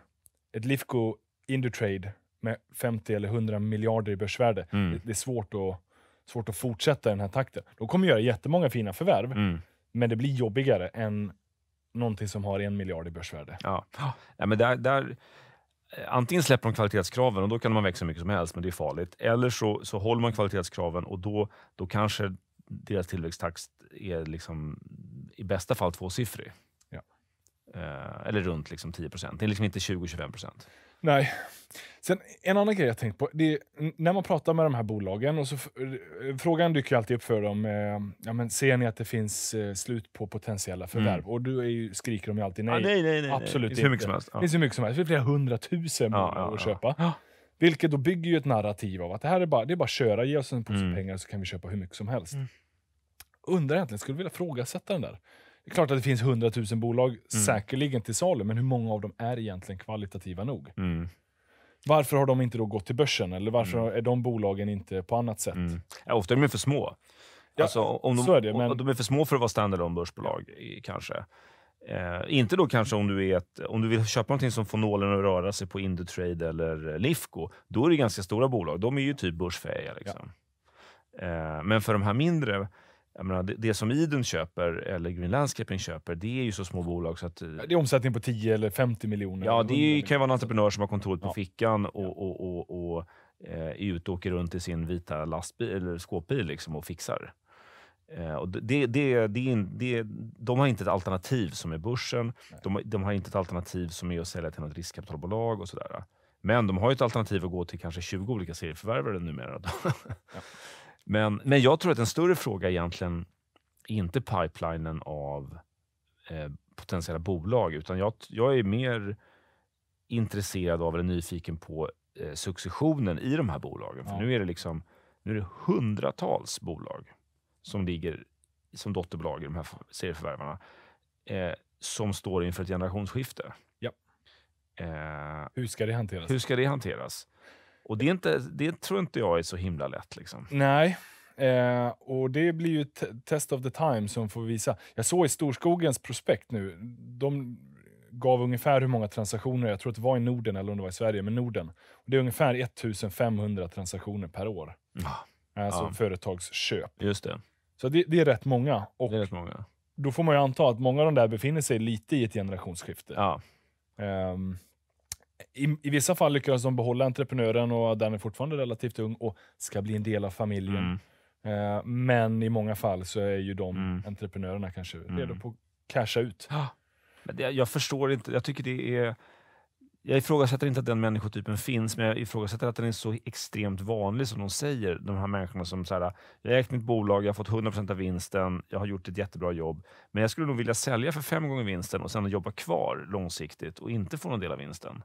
Ett Lifco Indutrade med 50 eller 100 miljarder i börsvärde. Mm. Det, det, är svårt att, svårt att fortsätta i den här takten. De kommer göra jättemånga fina förvärv, mm. men det blir jobbigare än någonting som har en miljard i börsvärde. Ja. ja men där, där, eh, antingen släpper de kvalitetskraven och då kan man växa mycket som helst, men det är farligt. Eller så, så håller man kvalitetskraven och då, då kanske deras tillväxttakt är liksom, i bästa fall tvåsiffrig. Eh, eller runt liksom 10 procent. Det är liksom inte 20-25 procent. Nej. Sen, en annan grej jag tänkt på. Är, när man pratar med de här bolagen, och så, frågan dyker alltid upp för dem. Eh, ja, men ser ni att det finns eh, slut på potentiella förvärv? Mm. Och då är ju, skriker de ju alltid nej. Ah, nej, nej, nej, Absolut nej. Det inte. Helst, ja. Det finns hur mycket som helst. Det finns flera hundratusen bolag ja, ja, att köpa. Vilket då bygger ju ett narrativ av att det här är bara, det är bara att köra, ge oss en påse mm. pengar så kan vi köpa hur mycket som helst. Mm. Undrar egentligen, skulle vilja frågasätta den där. Det är klart att det finns hundratusen bolag mm. säkerligen till salu, men hur många av dem är egentligen kvalitativa nog? Mm. Varför har de inte då gått till börsen? Eller varför mm. är de bolagen inte på annat sätt? Mm. Ja, ofta är de för små. Ja, alltså, om de, så är det, men... de är för små för att vara standalone börsbolag, kanske. Eh, inte då kanske om du, är ett, om du vill köpa någonting som får nålen att röra sig på Indutrade eller Lifco. Då är det ganska stora bolag. De är ju typ börsfähiga. Liksom. Ja. Eh, men för de här mindre, Menar, det, det, som Idun köper, eller Green Landscaping köper, det är ju så små bolag så att... Eh, det är omsättning på 10 eller 50 miljoner. Ja, det är, kan ju vara en entreprenör som har kontoret på ja. fickan och, och, och, och eh, är ute och åker runt i sin vita lastbil, eller skåpbil liksom, och fixar. Eh, och det, det, det, det, de har inte ett alternativ som är börsen. De, de, har inte ett alternativ som är att sälja till något riskkapitalbolag och sådär. Men de har ett alternativ att gå till kanske 20 olika serieförvärvare numera. Ja. Men, men jag tror att en större fråga egentligen inte pipelinen av eh, potentiella bolag, utan jag, jag är mer intresserad av eller nyfiken på eh, successionen i de här bolagen. Ja. För nu är det liksom nu är det hundratals bolag som ligger som dotterbolag i de här serieförvärvarna eh, som står inför ett generationsskifte. Ja. Eh, hur ska det hanteras? Hur ska det hanteras? Och det, är inte, det tror inte jag är så himla lätt. Liksom. Nej. Eh, och det blir ju test of the time som får visa. Jag såg i Storskogens prospekt nu, de gav ungefär hur många transaktioner, jag tror att det var i Norden eller om det var i Sverige, men Norden. Och det är ungefär 1500 transaktioner per år. Mm. Alltså ja. företagsköp. Just det. Så det, det, är rätt många. Och det är rätt många. Då får man ju anta att många av de där befinner sig lite i ett generationsskifte. Ja. Um, i, i vissa fall lyckas de behålla entreprenören och den är fortfarande relativt ung och ska bli en del av familjen. Mm. Eh, men i många fall så är ju de mm. entreprenörerna kanske mm. redo på att casha ut. Men det, jag förstår inte. Jag tycker det är... Jag ifrågasätter inte att den människotypen finns, men jag ifrågasätter att den är så extremt vanlig som de säger. De här människorna som säger här, jag har ägt mitt bolag, jag har fått 100% av vinsten, jag har gjort ett jättebra jobb, men jag skulle nog vilja sälja för fem gånger vinsten och sen jobba kvar långsiktigt och inte få någon del av vinsten.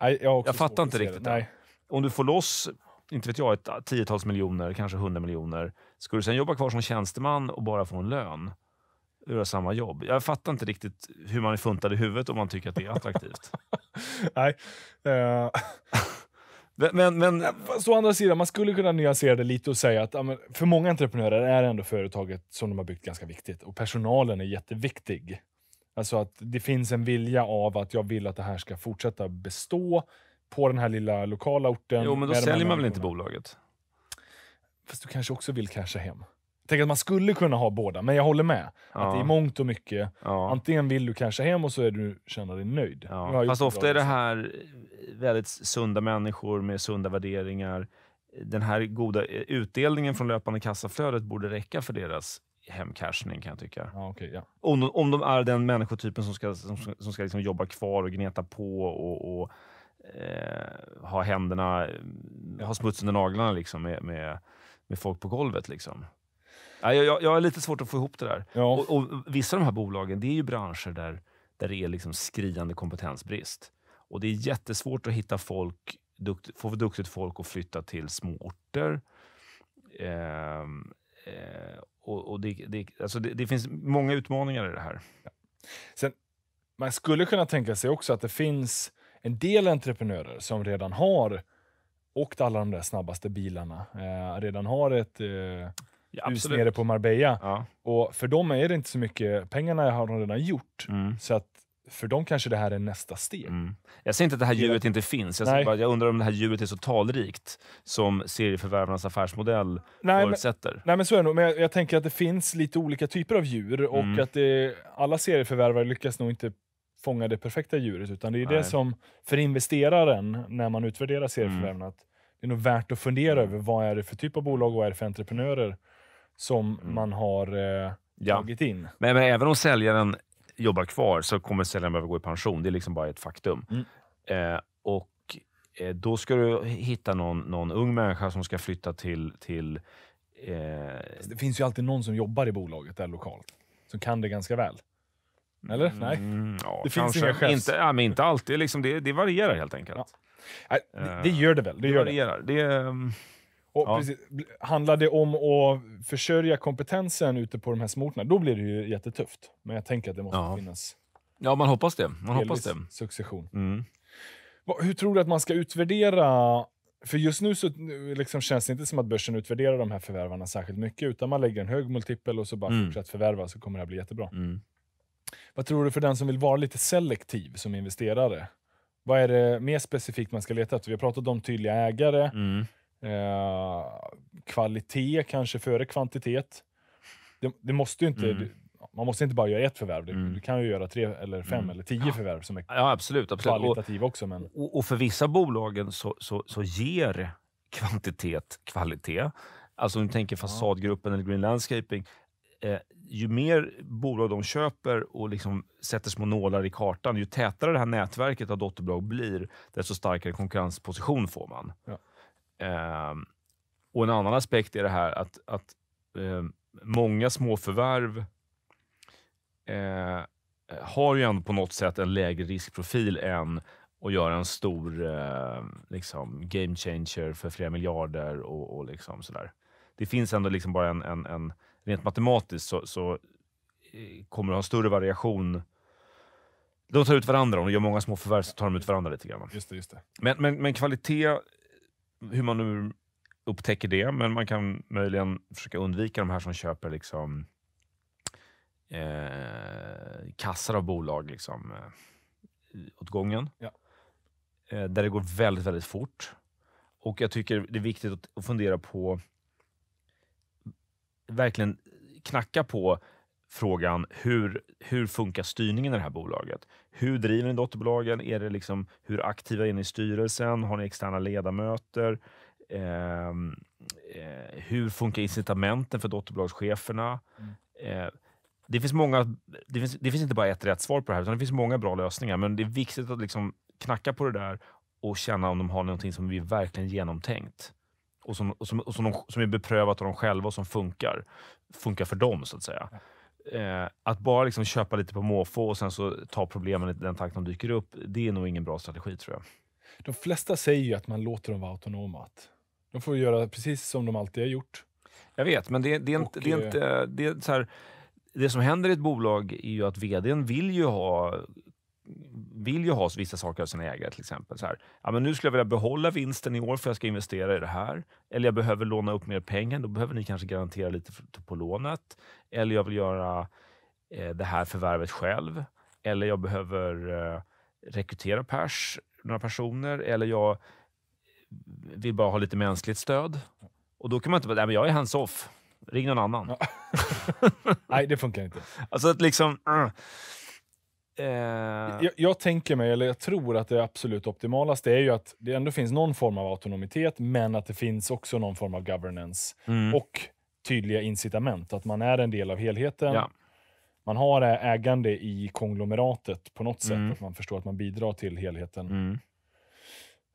Nej, jag, jag fattar inte riktigt det. Nej. Om du får loss inte vet jag, ett tiotals miljoner, kanske hundra miljoner. Ska du sen jobba kvar som tjänsteman och bara få en lön? göra samma jobb. Jag fattar inte riktigt hur man är funtad i huvudet om man tycker att det är attraktivt. Nej. Uh... Men, men, Så å andra sidan, man skulle kunna nyansera det lite och säga att för många entreprenörer är ändå företaget som de har byggt ganska viktigt och personalen är jätteviktig. Alltså att det finns en vilja av att jag vill att det här ska fortsätta bestå på den här lilla lokala orten. Jo, men då säljer man väl inte bolaget? Fast du kanske också vill casha hem. Tänk att man skulle kunna ha båda, men jag håller med. Ja. Att i mångt och mycket, ja. antingen vill du casha hem och så är du, känner dig nöjd. Ja. Fast ofta är det här väldigt sunda människor med sunda värderingar. Den här goda eh, utdelningen från löpande kassaflödet borde räcka för deras hemcashning kan jag tycka. Ja, okay, ja. om, de, om de är den människotypen som ska, som, som ska liksom jobba kvar och gneta på och, och eh, ha händerna, ha smuts under naglarna liksom med, med, med folk på golvet. Liksom. Jag, jag, jag har lite svårt att få ihop det där. Ja. Och, och, Vissa av de här bolagen, det är ju branscher där, där det är liksom skriande kompetensbrist. Och det är jättesvårt att hitta folk, dukt, få duktigt folk att flytta till små orter. Ehm, eh, eh, och, och det, det, alltså det, det, finns många utmaningar i det här. Ja. Sen, man skulle kunna tänka sig också att det finns en del entreprenörer som redan har åkt alla de där snabbaste bilarna, eh, redan har ett eh, ja, hus nere på Marbella. Ja. Och för dem är det inte så mycket, pengarna har de redan gjort. Mm. Så att för dem kanske det här är nästa steg. Mm. Jag säger inte att det här djuret inte finns. Jag, bara, jag undrar om det här djuret är så talrikt som serieförvärvarnas affärsmodell nej, förutsätter. Men, nej, men så är det nog. Men jag, jag, tänker att det finns lite olika typer av djur och mm. att det, alla serieförvärvare lyckas nog inte fånga det perfekta djuret. Utan det är nej. det som, för investeraren, när man utvärderar mm. serieförvärvarna, mm. det är nog värt att fundera mm. över vad är det för typ av bolag och vad är det för entreprenörer som mm. man har eh, ja. tagit in. Men, men även om säljaren jobbar kvar så kommer säljaren behöva gå i pension. Det är liksom bara ett faktum. Mm. Eh, och eh, då ska du hitta någon, någon ung människa som ska flytta till... till eh... Det finns ju alltid någon som jobbar i bolaget där lokalt, som kan det ganska väl. Eller? Mm, Nej? ja, det finns inga chefs... Inte, ja, men inte alltid. Liksom det, det varierar helt enkelt. Ja. Nej, det, det, eh, gör det väl. Det, det gör varierar. Det. det ehm, och ja. precis, handlar det om att försörja kompetensen ute på de här smorterna, då blir det ju jättetufft. Men jag tänker att det måste ja. finnas... Ja, man hoppas det. Man hoppas det. succession. Mm. Hur tror du att man ska utvärdera... För just nu så liksom känns det inte som att börsen utvärderar de här förvärvarna särskilt mycket, utan man lägger en hög multipel och så bara mm. fortsätt förvärva så kommer det här bli jättebra. Mm. Vad tror du för den som vill vara lite selektiv som investerare? Vad är det mer specifikt man ska leta efter? Vi har pratat om tydliga ägare. Mm. Eh, kvalitet kanske före kvantitet. Det, det måste inte... Mm. Man måste inte bara göra ett förvärv. Du, mm. du kan ju göra tre, eller fem mm. eller tio förvärv som är ja, absolut, absolut. kvalitativa också. Men... Och, och, för vissa bolagen så, så, så ger kvantitet kvalitet. Alltså om du tänker Fasadgruppen eller Green Landscaping. Eh, ju mer bolag de köper och liksom sätter små nålar i kartan, ju tätare det här nätverket av dotterbolag blir, desto starkare konkurrensposition får man. Ja. Ehm, och en annan aspekt är det här att, att ehm, många småförvärv eh, har ju ändå på något sätt en lägre riskprofil än att göra en stor eh, liksom game changer för flera miljarder och, och liksom sådär. Det finns ändå liksom bara en, en, en rent matematiskt så, så eh, kommer du ha större variation de tar ut varandra. Om du gör många små förvärv så tar de ut varandra lite grann. Just det, just det. Men, men, men kvalitet hur man nu upptäcker det, men man kan möjligen försöka undvika de här som köper liksom, eh, kassar av bolag liksom, eh, åt gången. Ja. Eh, där det går väldigt, väldigt fort. Och jag tycker det är viktigt att fundera på, verkligen knacka på frågan hur, hur funkar styrningen i det här bolaget? Hur driver ni dotterbolagen? Är det liksom, hur aktiva är ni i styrelsen? Har ni externa ledamöter? Ehm, eh, hur funkar incitamenten för dotterbolagscheferna? Mm. Eh, det finns, många, det, finns, det finns inte bara ett rätt svar på det här, utan det finns många bra lösningar. Men det är viktigt att liksom knacka på det där och känna om de har någonting som är verkligen genomtänkt och, som, och, som, och som, de, som, är beprövat av dem själva och som funkar, funkar för dem, så att säga. Eh, att bara liksom köpa lite på måfå och sen så ta problemen i den takt de dyker upp, det är nog ingen bra strategi tror jag. De flesta säger ju att man låter dem vara autonoma. De får göra precis som de alltid har gjort. Jag vet, men det, det är inte... Och, det, är inte det, är så här, det som händer i ett bolag är ju att vdn vill ju ha vill ju ha vissa saker av sina ägare. Till exempel så här, ja, men nu skulle jag vilja behålla vinsten i år för jag ska investera i det här. Eller jag behöver låna upp mer pengar. Då behöver ni kanske garantera lite på lånet. Eller jag vill göra eh, det här förvärvet själv. Eller jag behöver eh, rekrytera pers, några personer. Eller jag vill bara ha lite mänskligt stöd. Och då kan man inte bara, nej men jag är hands-off. Ring någon annan. Ja. nej, det funkar inte. Alltså att liksom... Uh. Eh, jag, jag, tänker mig, eller jag tror att det absolut optimalaste är ju att det ändå finns någon form av autonomitet, men att det finns också någon form av governance mm. och tydliga incitament. Att man är en del av helheten. Ja. Man har ägande i konglomeratet på något sätt. Mm. Att man förstår att man bidrar till helheten. Mm.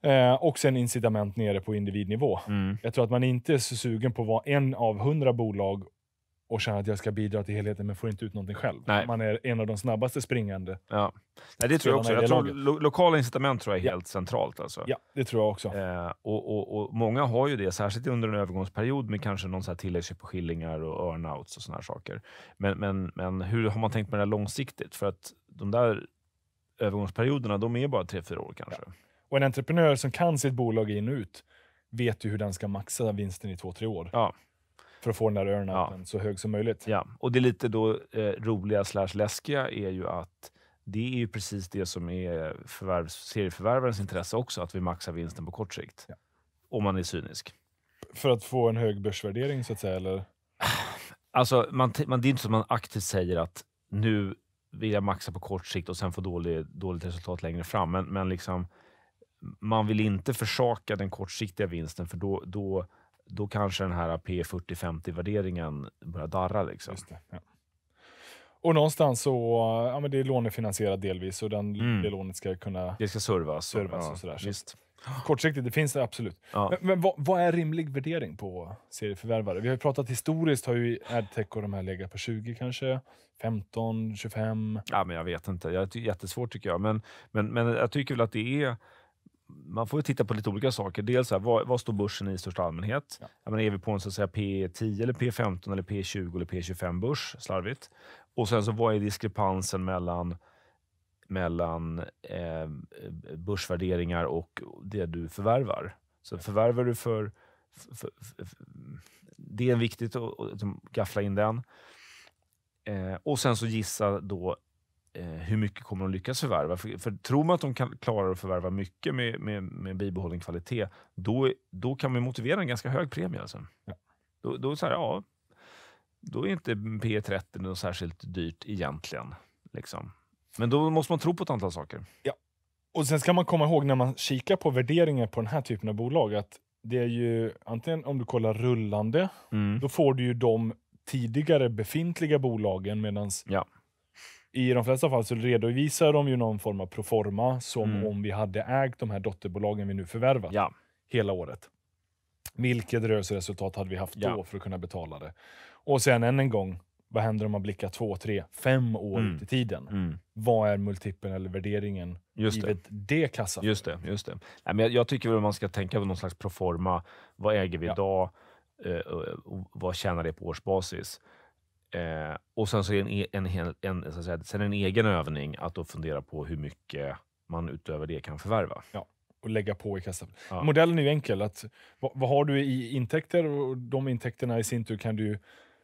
Eh, och sen incitament nere på individnivå. Mm. Jag tror att man inte är så sugen på att vara en av hundra bolag och känner att jag ska bidra till helheten men får inte ut någonting själv. Nej. Man är en av de snabbaste springande. Ja. Nej, det tror jag också. Jag tror lo lokala incitament tror jag är ja. helt centralt. Alltså. Ja, det tror jag också. Eh, och, och, och, Många har ju det, särskilt under en övergångsperiod med kanske någon så tilläggsköp på skillingar och earnouts och såna saker. Men, men, men hur har man tänkt med det långsiktigt? För att de där övergångsperioderna, de är bara tre, fyra år kanske. Ja. Och en entreprenör som kan sitt bolag in och ut vet ju hur den ska maxa vinsten i två, tre år. Ja. För att få den där örnen ja. så hög som möjligt. Ja, och det lite då eh, roliga slash läskiga är ju att det är ju precis det som är förvärvs, serieförvärvarens intresse också, att vi maxar vinsten på kort sikt. Ja. Om man är cynisk. För att få en hög börsvärdering så att säga, eller? Alltså, man, man, det är inte så att man aktivt säger att nu vill jag maxa på kort sikt och sen få dålig, dåligt resultat längre fram. Men, men liksom, man vill inte försaka den kortsiktiga vinsten, för då, då då kanske den här P40-50-värderingen börjar darra. Liksom. Det, ja. Och någonstans så, ja, men det är lånefinansierat delvis och den, mm. det lånet ska kunna... Det ska servas. servas och, och sådär, ja, så. Kortsiktigt, det finns det absolut. Ja. Men, men vad, vad, är rimlig värdering på serieförvärvare? Vi har ju pratat historiskt, har ju adtech och de här legat på 20 kanske, 15, 25? Ja, men jag vet inte. Det jättesvårt tycker jag. Men, men, men jag tycker väl att det är man får titta på lite olika saker. Dels här, vad, vad står börsen i största allmänhet? Ja. menar, är vi på en så att säga, P10, e eller P15, e eller P20 e eller P25-börs? Slarvigt. Och sen så vad är diskrepansen mellan mellan eh, börsvärderingar och det du förvärvar. Så förvärvar du för... för, för, för det är viktigt att, att gaffla in den. Eh, och sen så gissa då Eh, hur mycket kommer de lyckas förvärva? För, för tror man att de kan, klarar att förvärva mycket med, med, med bibehållen kvalitet, då, då kan man motivera en ganska hög premie. Alltså. Ja. Då, då, så här, ja, då är inte P 30 e något särskilt dyrt egentligen. Liksom. Men då måste man tro på ett antal saker. Ja. Och Sen ska man komma ihåg när man kikar på värderingar på den här typen av bolag att det är ju antingen om du kollar rullande, mm. då får du ju de tidigare befintliga bolagen medan ja i de flesta fall så redovisar de ju någon form av proforma som mm. om vi hade ägt de här dotterbolagen vi nu förvärvat ja. hela året. Vilket rörelseresultat hade vi haft ja. då för att kunna betala det? Och sen än en gång, vad händer om man blickar två, tre, fem år mm. ut i tiden? Mm. Vad är multipeln eller värderingen just givet det, det kassan? Just det. Just det. Nej, men jag, jag tycker att man ska tänka på någon slags proforma. Vad äger vi ja. idag? Eh, vad tjänar det på årsbasis? Eh, och sen så är en, e, en, en, så att säga, sen en egen övning att då fundera på hur mycket man utöver det kan förvärva. Ja, och lägga på i kassan. Ja. Modellen är ju enkel. Att, vad, vad, har du i intäkter? Och de intäkterna i sin tur kan du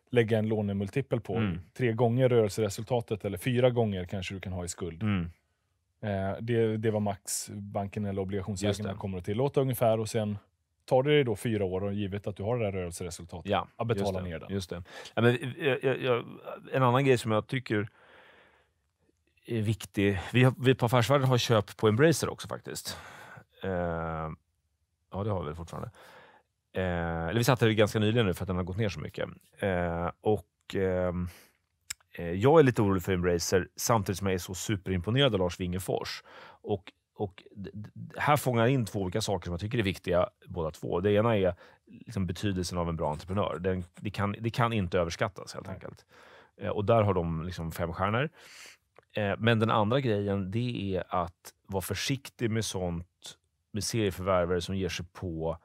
lägga en lånemultipel på. Mm. Tre gånger rörelseresultatet eller fyra gånger kanske du kan ha i skuld. Mm. Eh, det, det var max banken eller obligationsägarna kommer att tillåta ungefär och sen tar det dig då fyra år, och givet att du har det där rörelseresultatet, ja, att betala det, ner den. Just det. Ja, men, jag, jag, en annan grej som jag tycker är viktig. Vi, vi på Affärsvärlden har köp på Embracer också faktiskt. Eh, ja, det har vi väl fortfarande. Eh, eller vi satte det ganska nyligen nu för att den har gått ner så mycket. Eh, och eh, eh, jag är lite orolig för Embracer samtidigt som jag är så superimponerad av Lars Wingefors. Och och här fångar jag in två olika saker som jag tycker är viktiga båda två. Det ena är liksom betydelsen av en bra entreprenör. Den, det, kan, det kan inte överskattas helt enkelt. Eh, och där har de liksom fem stjärnor. Eh, men den andra grejen det är att vara försiktig med sånt med serieförvärvare som ger sig på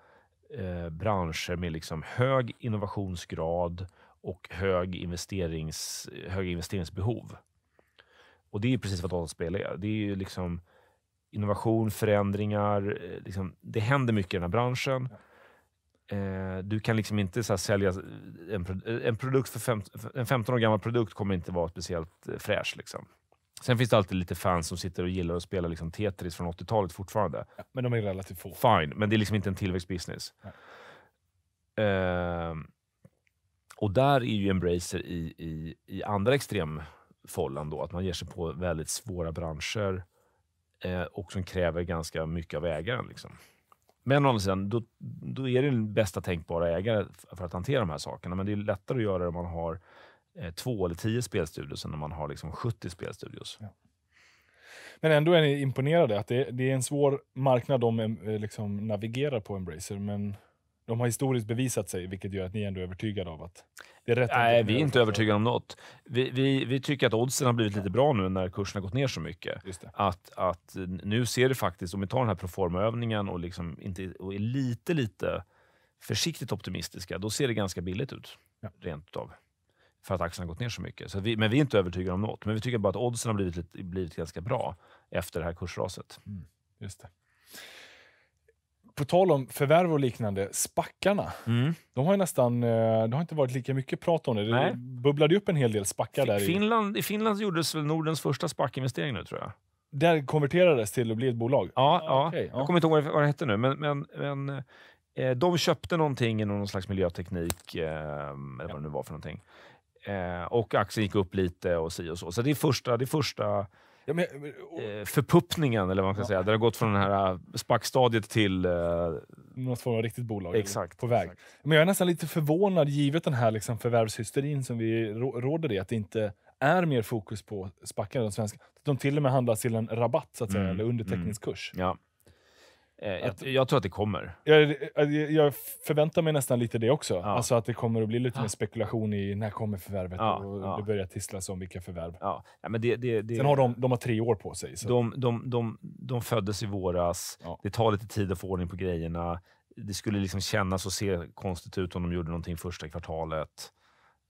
eh, branscher med liksom hög innovationsgrad och hög investerings, hög investeringsbehov. Och det är precis vad dataspel är. Det är ju liksom innovation, förändringar. Eh, liksom, det händer mycket i den här branschen. Eh, du kan liksom inte här, sälja... En, eh, en, produkt för fem, en 15 år gammal produkt kommer inte vara speciellt eh, fräsch. Liksom. Sen finns det alltid lite fans som sitter och gillar att spela liksom Tetris från 80-talet fortfarande. Ja, men de är relativt få. Fine, men det är liksom inte en tillväxtbusiness. Eh, och där är ju Embracer i, i, i andra extremfållan då, att man ger sig på väldigt svåra branscher Eh, och som kräver ganska mycket av ägaren. Liksom. Men å andra sidan, då, då är det den bästa tänkbara ägare för att hantera de här sakerna. Men det är lättare att göra det om man har eh, två eller tio spelstudios än när man har liksom 70 spelstudios. Ja. Men ändå är ni imponerade. att Det, det är en svår marknad de eh, liksom navigerar på, Embracer. Men de har historiskt bevisat sig, vilket gör att ni ändå är övertygade av att... Det är rätt Nej, vi är inte övertygade om något. Vi, vi, vi tycker att oddsen har blivit lite bra nu när kursen har gått ner så mycket. Att, att nu ser det faktiskt, om vi tar den här proformaövningen och, liksom inte, och är lite, lite försiktigt optimistiska, då ser det ganska billigt ut. Ja. Rent utav. För att aktien har gått ner så mycket. Så vi, men vi är inte övertygade om något. Men vi tycker bara att oddsen har blivit, blivit ganska bra efter det här kursraset. Mm. Just det på tal om förvärv och liknande, spackarna. Mm. De har nästan, eh, det har inte varit lika mycket prat om det. Det Nej. bubblade upp en hel del spackar där. Finland, I Finland gjordes väl Nordens första spackinvestering nu, tror jag. Där konverterades till att bli ett bolag? Ja, ah, okay, ja. jag kommer inte ihåg vad det hette nu, men, men, men eh, de köpte någonting inom någon slags miljöteknik, eh, eller vad det nu var för någonting. Eh, och aktien gick upp lite och si och så. Så det är första, det är första Ja, men, och... Eh, förpuppningen, eller vad man ska ja. säga. Där det har gått från den här eh, spackstadiet till... Eh... Något form av riktigt bolag. Exakt. På väg. Exakt. Men jag är nästan lite förvånad, givet den här liksom förvärvshysterin som vi råder i, att det inte är mer fokus på spacken de svenska. De till och med handlas till en rabatt, så att säga, mm. eller mm. under teknisk kurs. Ja. Eh, jag, jag, tror att det kommer. Jag, jag, förväntar mig nästan lite det också. Ja. Alltså att det kommer att bli lite mer spekulation i när kommer förvärvet ja, och ja. det börjar tisslas om vilka förvärv. Ja. men det, det, det, Sen har de, de har tre år på sig. Så. De, de, de, de föddes i våras. Det tar lite tid att få ordning på grejerna. Det skulle liksom kännas och se konstigt ut om de gjorde någonting första kvartalet.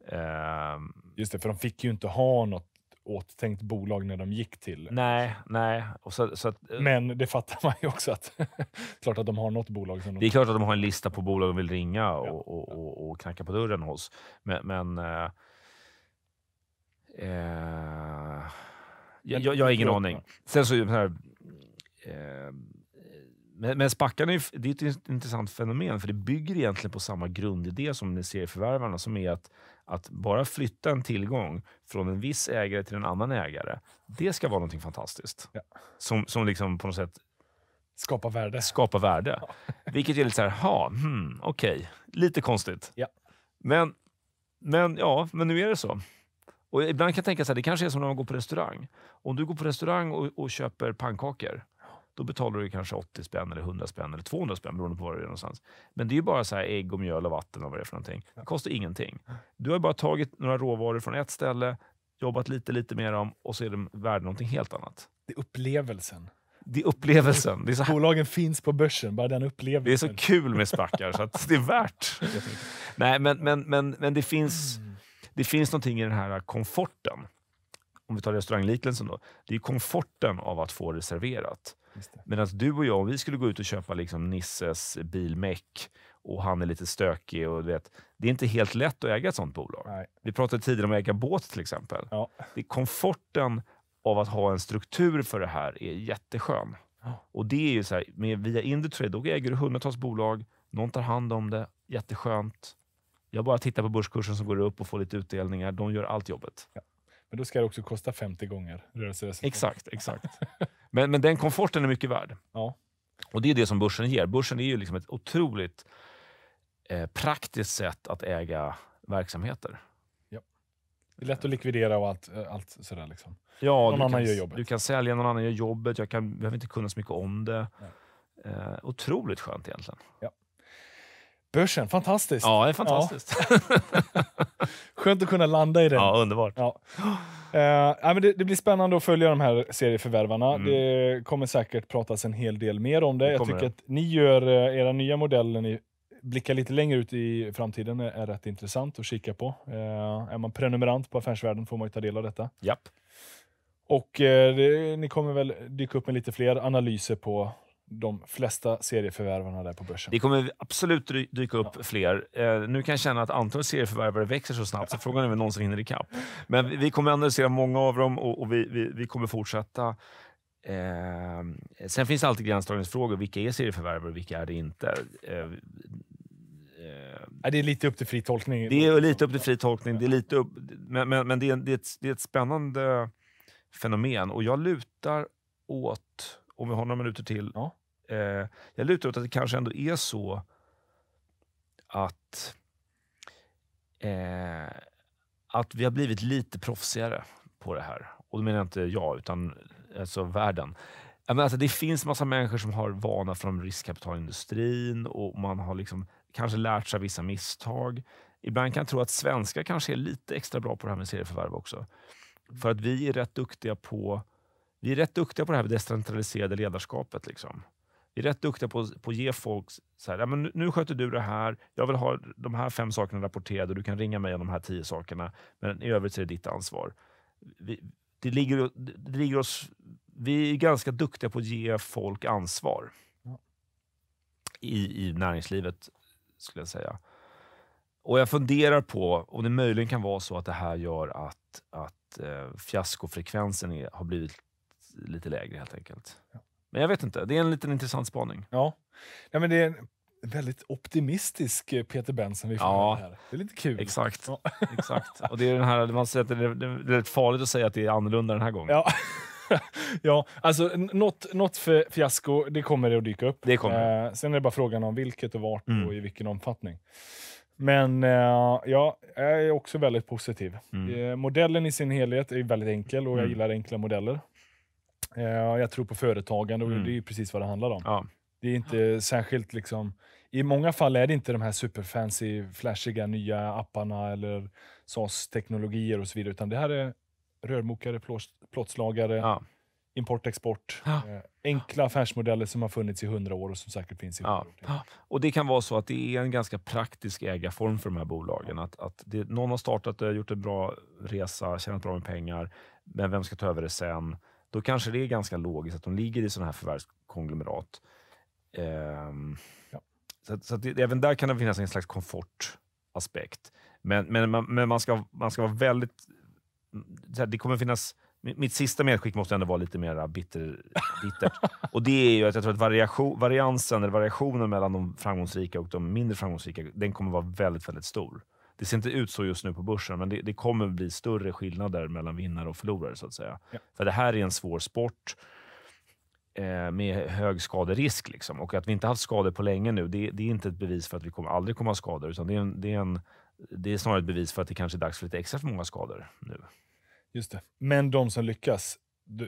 Ehm. Just det, för de fick ju inte ha något åttänkt bolag när de gick till. Nej, nej. Så, så att, eh, Men det fattar man ju också att klart att de har något bolag. Som Det är klart att de har en lista på bolag de vill ringa och, ja, och, och, och knacka på dörren hos. Men, men eh, eh, jag, jag, har ingen aning. Sen så, så här, eh, men, men Spackarna är, det är ett intressant fenomen, för det bygger egentligen på samma grundidé som ni ser i Förvärvarna, som är att, att bara flytta en tillgång från en viss ägare till en annan ägare, det ska vara någonting fantastiskt. Ja. Som, som liksom på något sätt skapar värde. Skapar värde. Ja. Vilket är lite så här, ha, hmm, okej, okay. lite konstigt. Ja. Men, men ja, men nu är det så. Och ibland kan jag tänka så här, det kanske är som när man går på restaurang. Om du går på restaurang och, och köper pannkakor, då betalar du kanske 80 spänn, eller 100 spänn eller 200 spänn beroende på var du är någonstans. Men det är ju bara så här ägg och mjöl och vatten och vad det är för någonting. Det kostar ingenting. Du har bara tagit några råvaror från ett ställe, jobbat lite, lite med dem och så är de värda någonting helt annat. Det är upplevelsen. Det är upplevelsen. Det är så här. Bolagen finns på börsen, bara den upplevelsen. Det är så kul med sparkar så att det är värt. Nej, men, men, men, men det, finns, mm. det finns någonting i den här komforten. Om vi tar restaurangliknelsen då. Det är komforten av att få det serverat. Medan du och jag, om vi skulle gå ut och köpa liksom Nisses bilmek och han är lite stökig. Och, du vet, det är inte helt lätt att äga ett sånt bolag. Nej. Vi pratade tidigare om att äga båt till exempel. Ja. Det är komforten av att ha en struktur för det här är jätteskön. Ja. Och det är ju så här, med, via Indutrade, då äger du hundratals bolag. Någon tar hand om det. Jätteskönt. Jag bara tittar på börskursen som går upp och får lite utdelningar. De gör allt jobbet. Ja. Men då ska det också kosta 50 gånger rörelseresultatet. Exakt, exakt. Men, men den komforten är mycket värd. Ja. Och det är det som börsen ger. Börsen är ju liksom ett otroligt eh, praktiskt sätt att äga verksamheter. Ja. Det är lätt att likvidera och allt, eh, allt sådär. Liksom. Ja, någon annan kan, gör jobbet. Du kan sälja, någon annan gör jobbet. Jag kan, behöver inte kunna så mycket om det. Eh, otroligt skönt egentligen. Ja. Börsen, fantastiskt! Ja, det är fantastiskt. Ja. Skönt att kunna landa i den. Ja, underbart. Ja. Uh, men det, det, blir spännande att följa de här serieförvärvarna. Mm. Det kommer säkert pratas en hel del mer om det. det Jag tycker det. att ni gör uh, era nya modeller, i, blicka lite längre ut i framtiden är, är rätt intressant att kika på. Uh, är man prenumerant på Affärsvärlden får man ju ta del av detta. Japp. Och eh, det, ni kommer väl dyka upp med lite fler analyser på de flesta serieförvärvarna där på börsen. Det kommer absolut dyka upp ja. fler. Eh, nu kan jag känna att antalet serieförvärvare växer så snabbt, så frågan är om vi någonsin hinner ikapp. Men vi, vi kommer analysera många av dem och, och vi, vi, vi, kommer fortsätta. Eh, sen finns det alltid gränsdragningsfrågor. Vilka är serieförvärvare och vilka är det inte? Eh, eh det är lite upp till fri tolkning. Det är lite upp till fri tolkning. Det är lite upp, men men, men det, är, det, är ett, det är ett spännande fenomen och jag lutar åt om vi har några minuter till. Ja. Eh, jag lutar åt att det kanske ändå är så att, eh, att vi har blivit lite proffsigare på det här. Och då menar jag inte jag, utan alltså världen. Men alltså, det finns massa människor som har vana från riskkapitalindustrin och man har liksom kanske lärt sig vissa misstag. Ibland kan jag tro att svenskar kanske är lite extra bra på det här med serieförvärv också. För att vi är rätt duktiga på vi är rätt duktiga på det här med decentraliserade ledarskapet. Liksom. Vi är rätt duktiga på, på att ge folk så här, ja, men nu sköter du det här. Jag vill ha de här fem sakerna rapporterade du kan ringa mig om de här tio sakerna. Men i övrigt är det ditt ansvar. Vi, det ligger, det ligger oss, vi är ganska duktiga på att ge folk ansvar i, i näringslivet, skulle jag säga. Och Jag funderar på om det möjligen kan vara så att det här gör att, att eh, fiaskofrekvensen är, har blivit lite lägre helt enkelt. Ja. Men jag vet inte, det är en liten intressant spaning. Ja, ja men det är en väldigt optimistisk eh, Peter Benson vi får ja, här. Det är lite kul. Exakt. Ja. exakt. Och det är den här, man säger att det är, det farligt att säga att det är annorlunda den här gången. Ja. ja, alltså något, något fiasko, det kommer det att dyka upp. Det kommer. Eh, sen är det bara frågan om vilket och vart mm. och i vilken omfattning. Men eh, ja, jag är också väldigt positiv. Mm. Eh, modellen i sin helhet är väldigt enkel och mm. jag gillar enkla modeller. Eh, jag tror på företagande och mm. det är precis vad det handlar om. Ja. Det är inte särskilt liksom... I många fall är det inte de här superfancy, flashiga nya apparna eller SAS-teknologier och så vidare, utan det här är rörmokare, plåtslagare, ja. import, export. Ja. Eh, enkla affärsmodeller som har funnits i hundra år och som säkert finns i hundra år. Ja. Och det kan vara så att det är en ganska praktisk ägarform för de här bolagen. Att, att det, någon har startat det, gjort en bra resa, tjänat bra med pengar, men vem ska ta över det sen? då kanske det är ganska logiskt att de ligger i sådana här förvärvskonglomerat. Um, ja. Så, så det, även där kan det finnas en slags komfortaspekt. Men, men, man, men man, ska, man ska vara väldigt... Här, det kommer finnas... Mitt sista medskick måste ändå vara lite mer bitter, bittert. och det är ju att jag tror att variation, variansen, eller variationen mellan de framgångsrika och de mindre framgångsrika, den kommer vara väldigt, väldigt stor det ser inte ut så just nu på börsen, men det, det kommer bli större skillnader mellan vinnare och förlorare. så att säga. Ja. För Det här är en svår sport eh, med hög skaderisk. Liksom. Och att vi inte haft skador på länge nu, det, det är inte ett bevis för att vi kommer, aldrig kommer ha skador, utan det är, en, det, är en, det är snarare ett bevis för att det kanske är dags för lite extra för många skador nu. Just det. Men de som lyckas,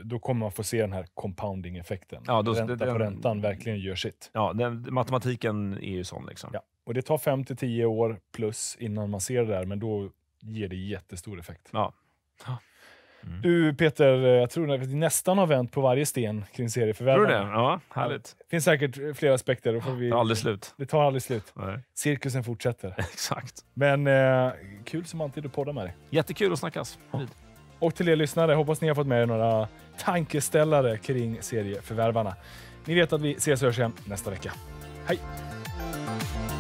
då kommer man få se den här compounding-effekten. Ja, Ränta den, på räntan verkligen gör sitt. Ja, den, matematiken är ju sån. Liksom. Ja. Och det tar 5 till 10 år plus innan man ser det där, men då ger det jättestor effekt. Ja. Mm. Du Peter, jag tror att vi nästan har vänt på varje sten kring serieförvärvarna. Tror du det? Ja, härligt. Det finns säkert flera aspekter. Då får vi, det tar aldrig slut. Det tar aldrig slut. Nej. Cirkusen fortsätter. Exakt. Men eh, kul som alltid att podda med dig. Jättekul att snackas. Ja. Och till er lyssnare, hoppas ni har fått med er några tankeställare kring serieförvärvarna. Ni vet att vi ses och hörs igen nästa vecka. Hej!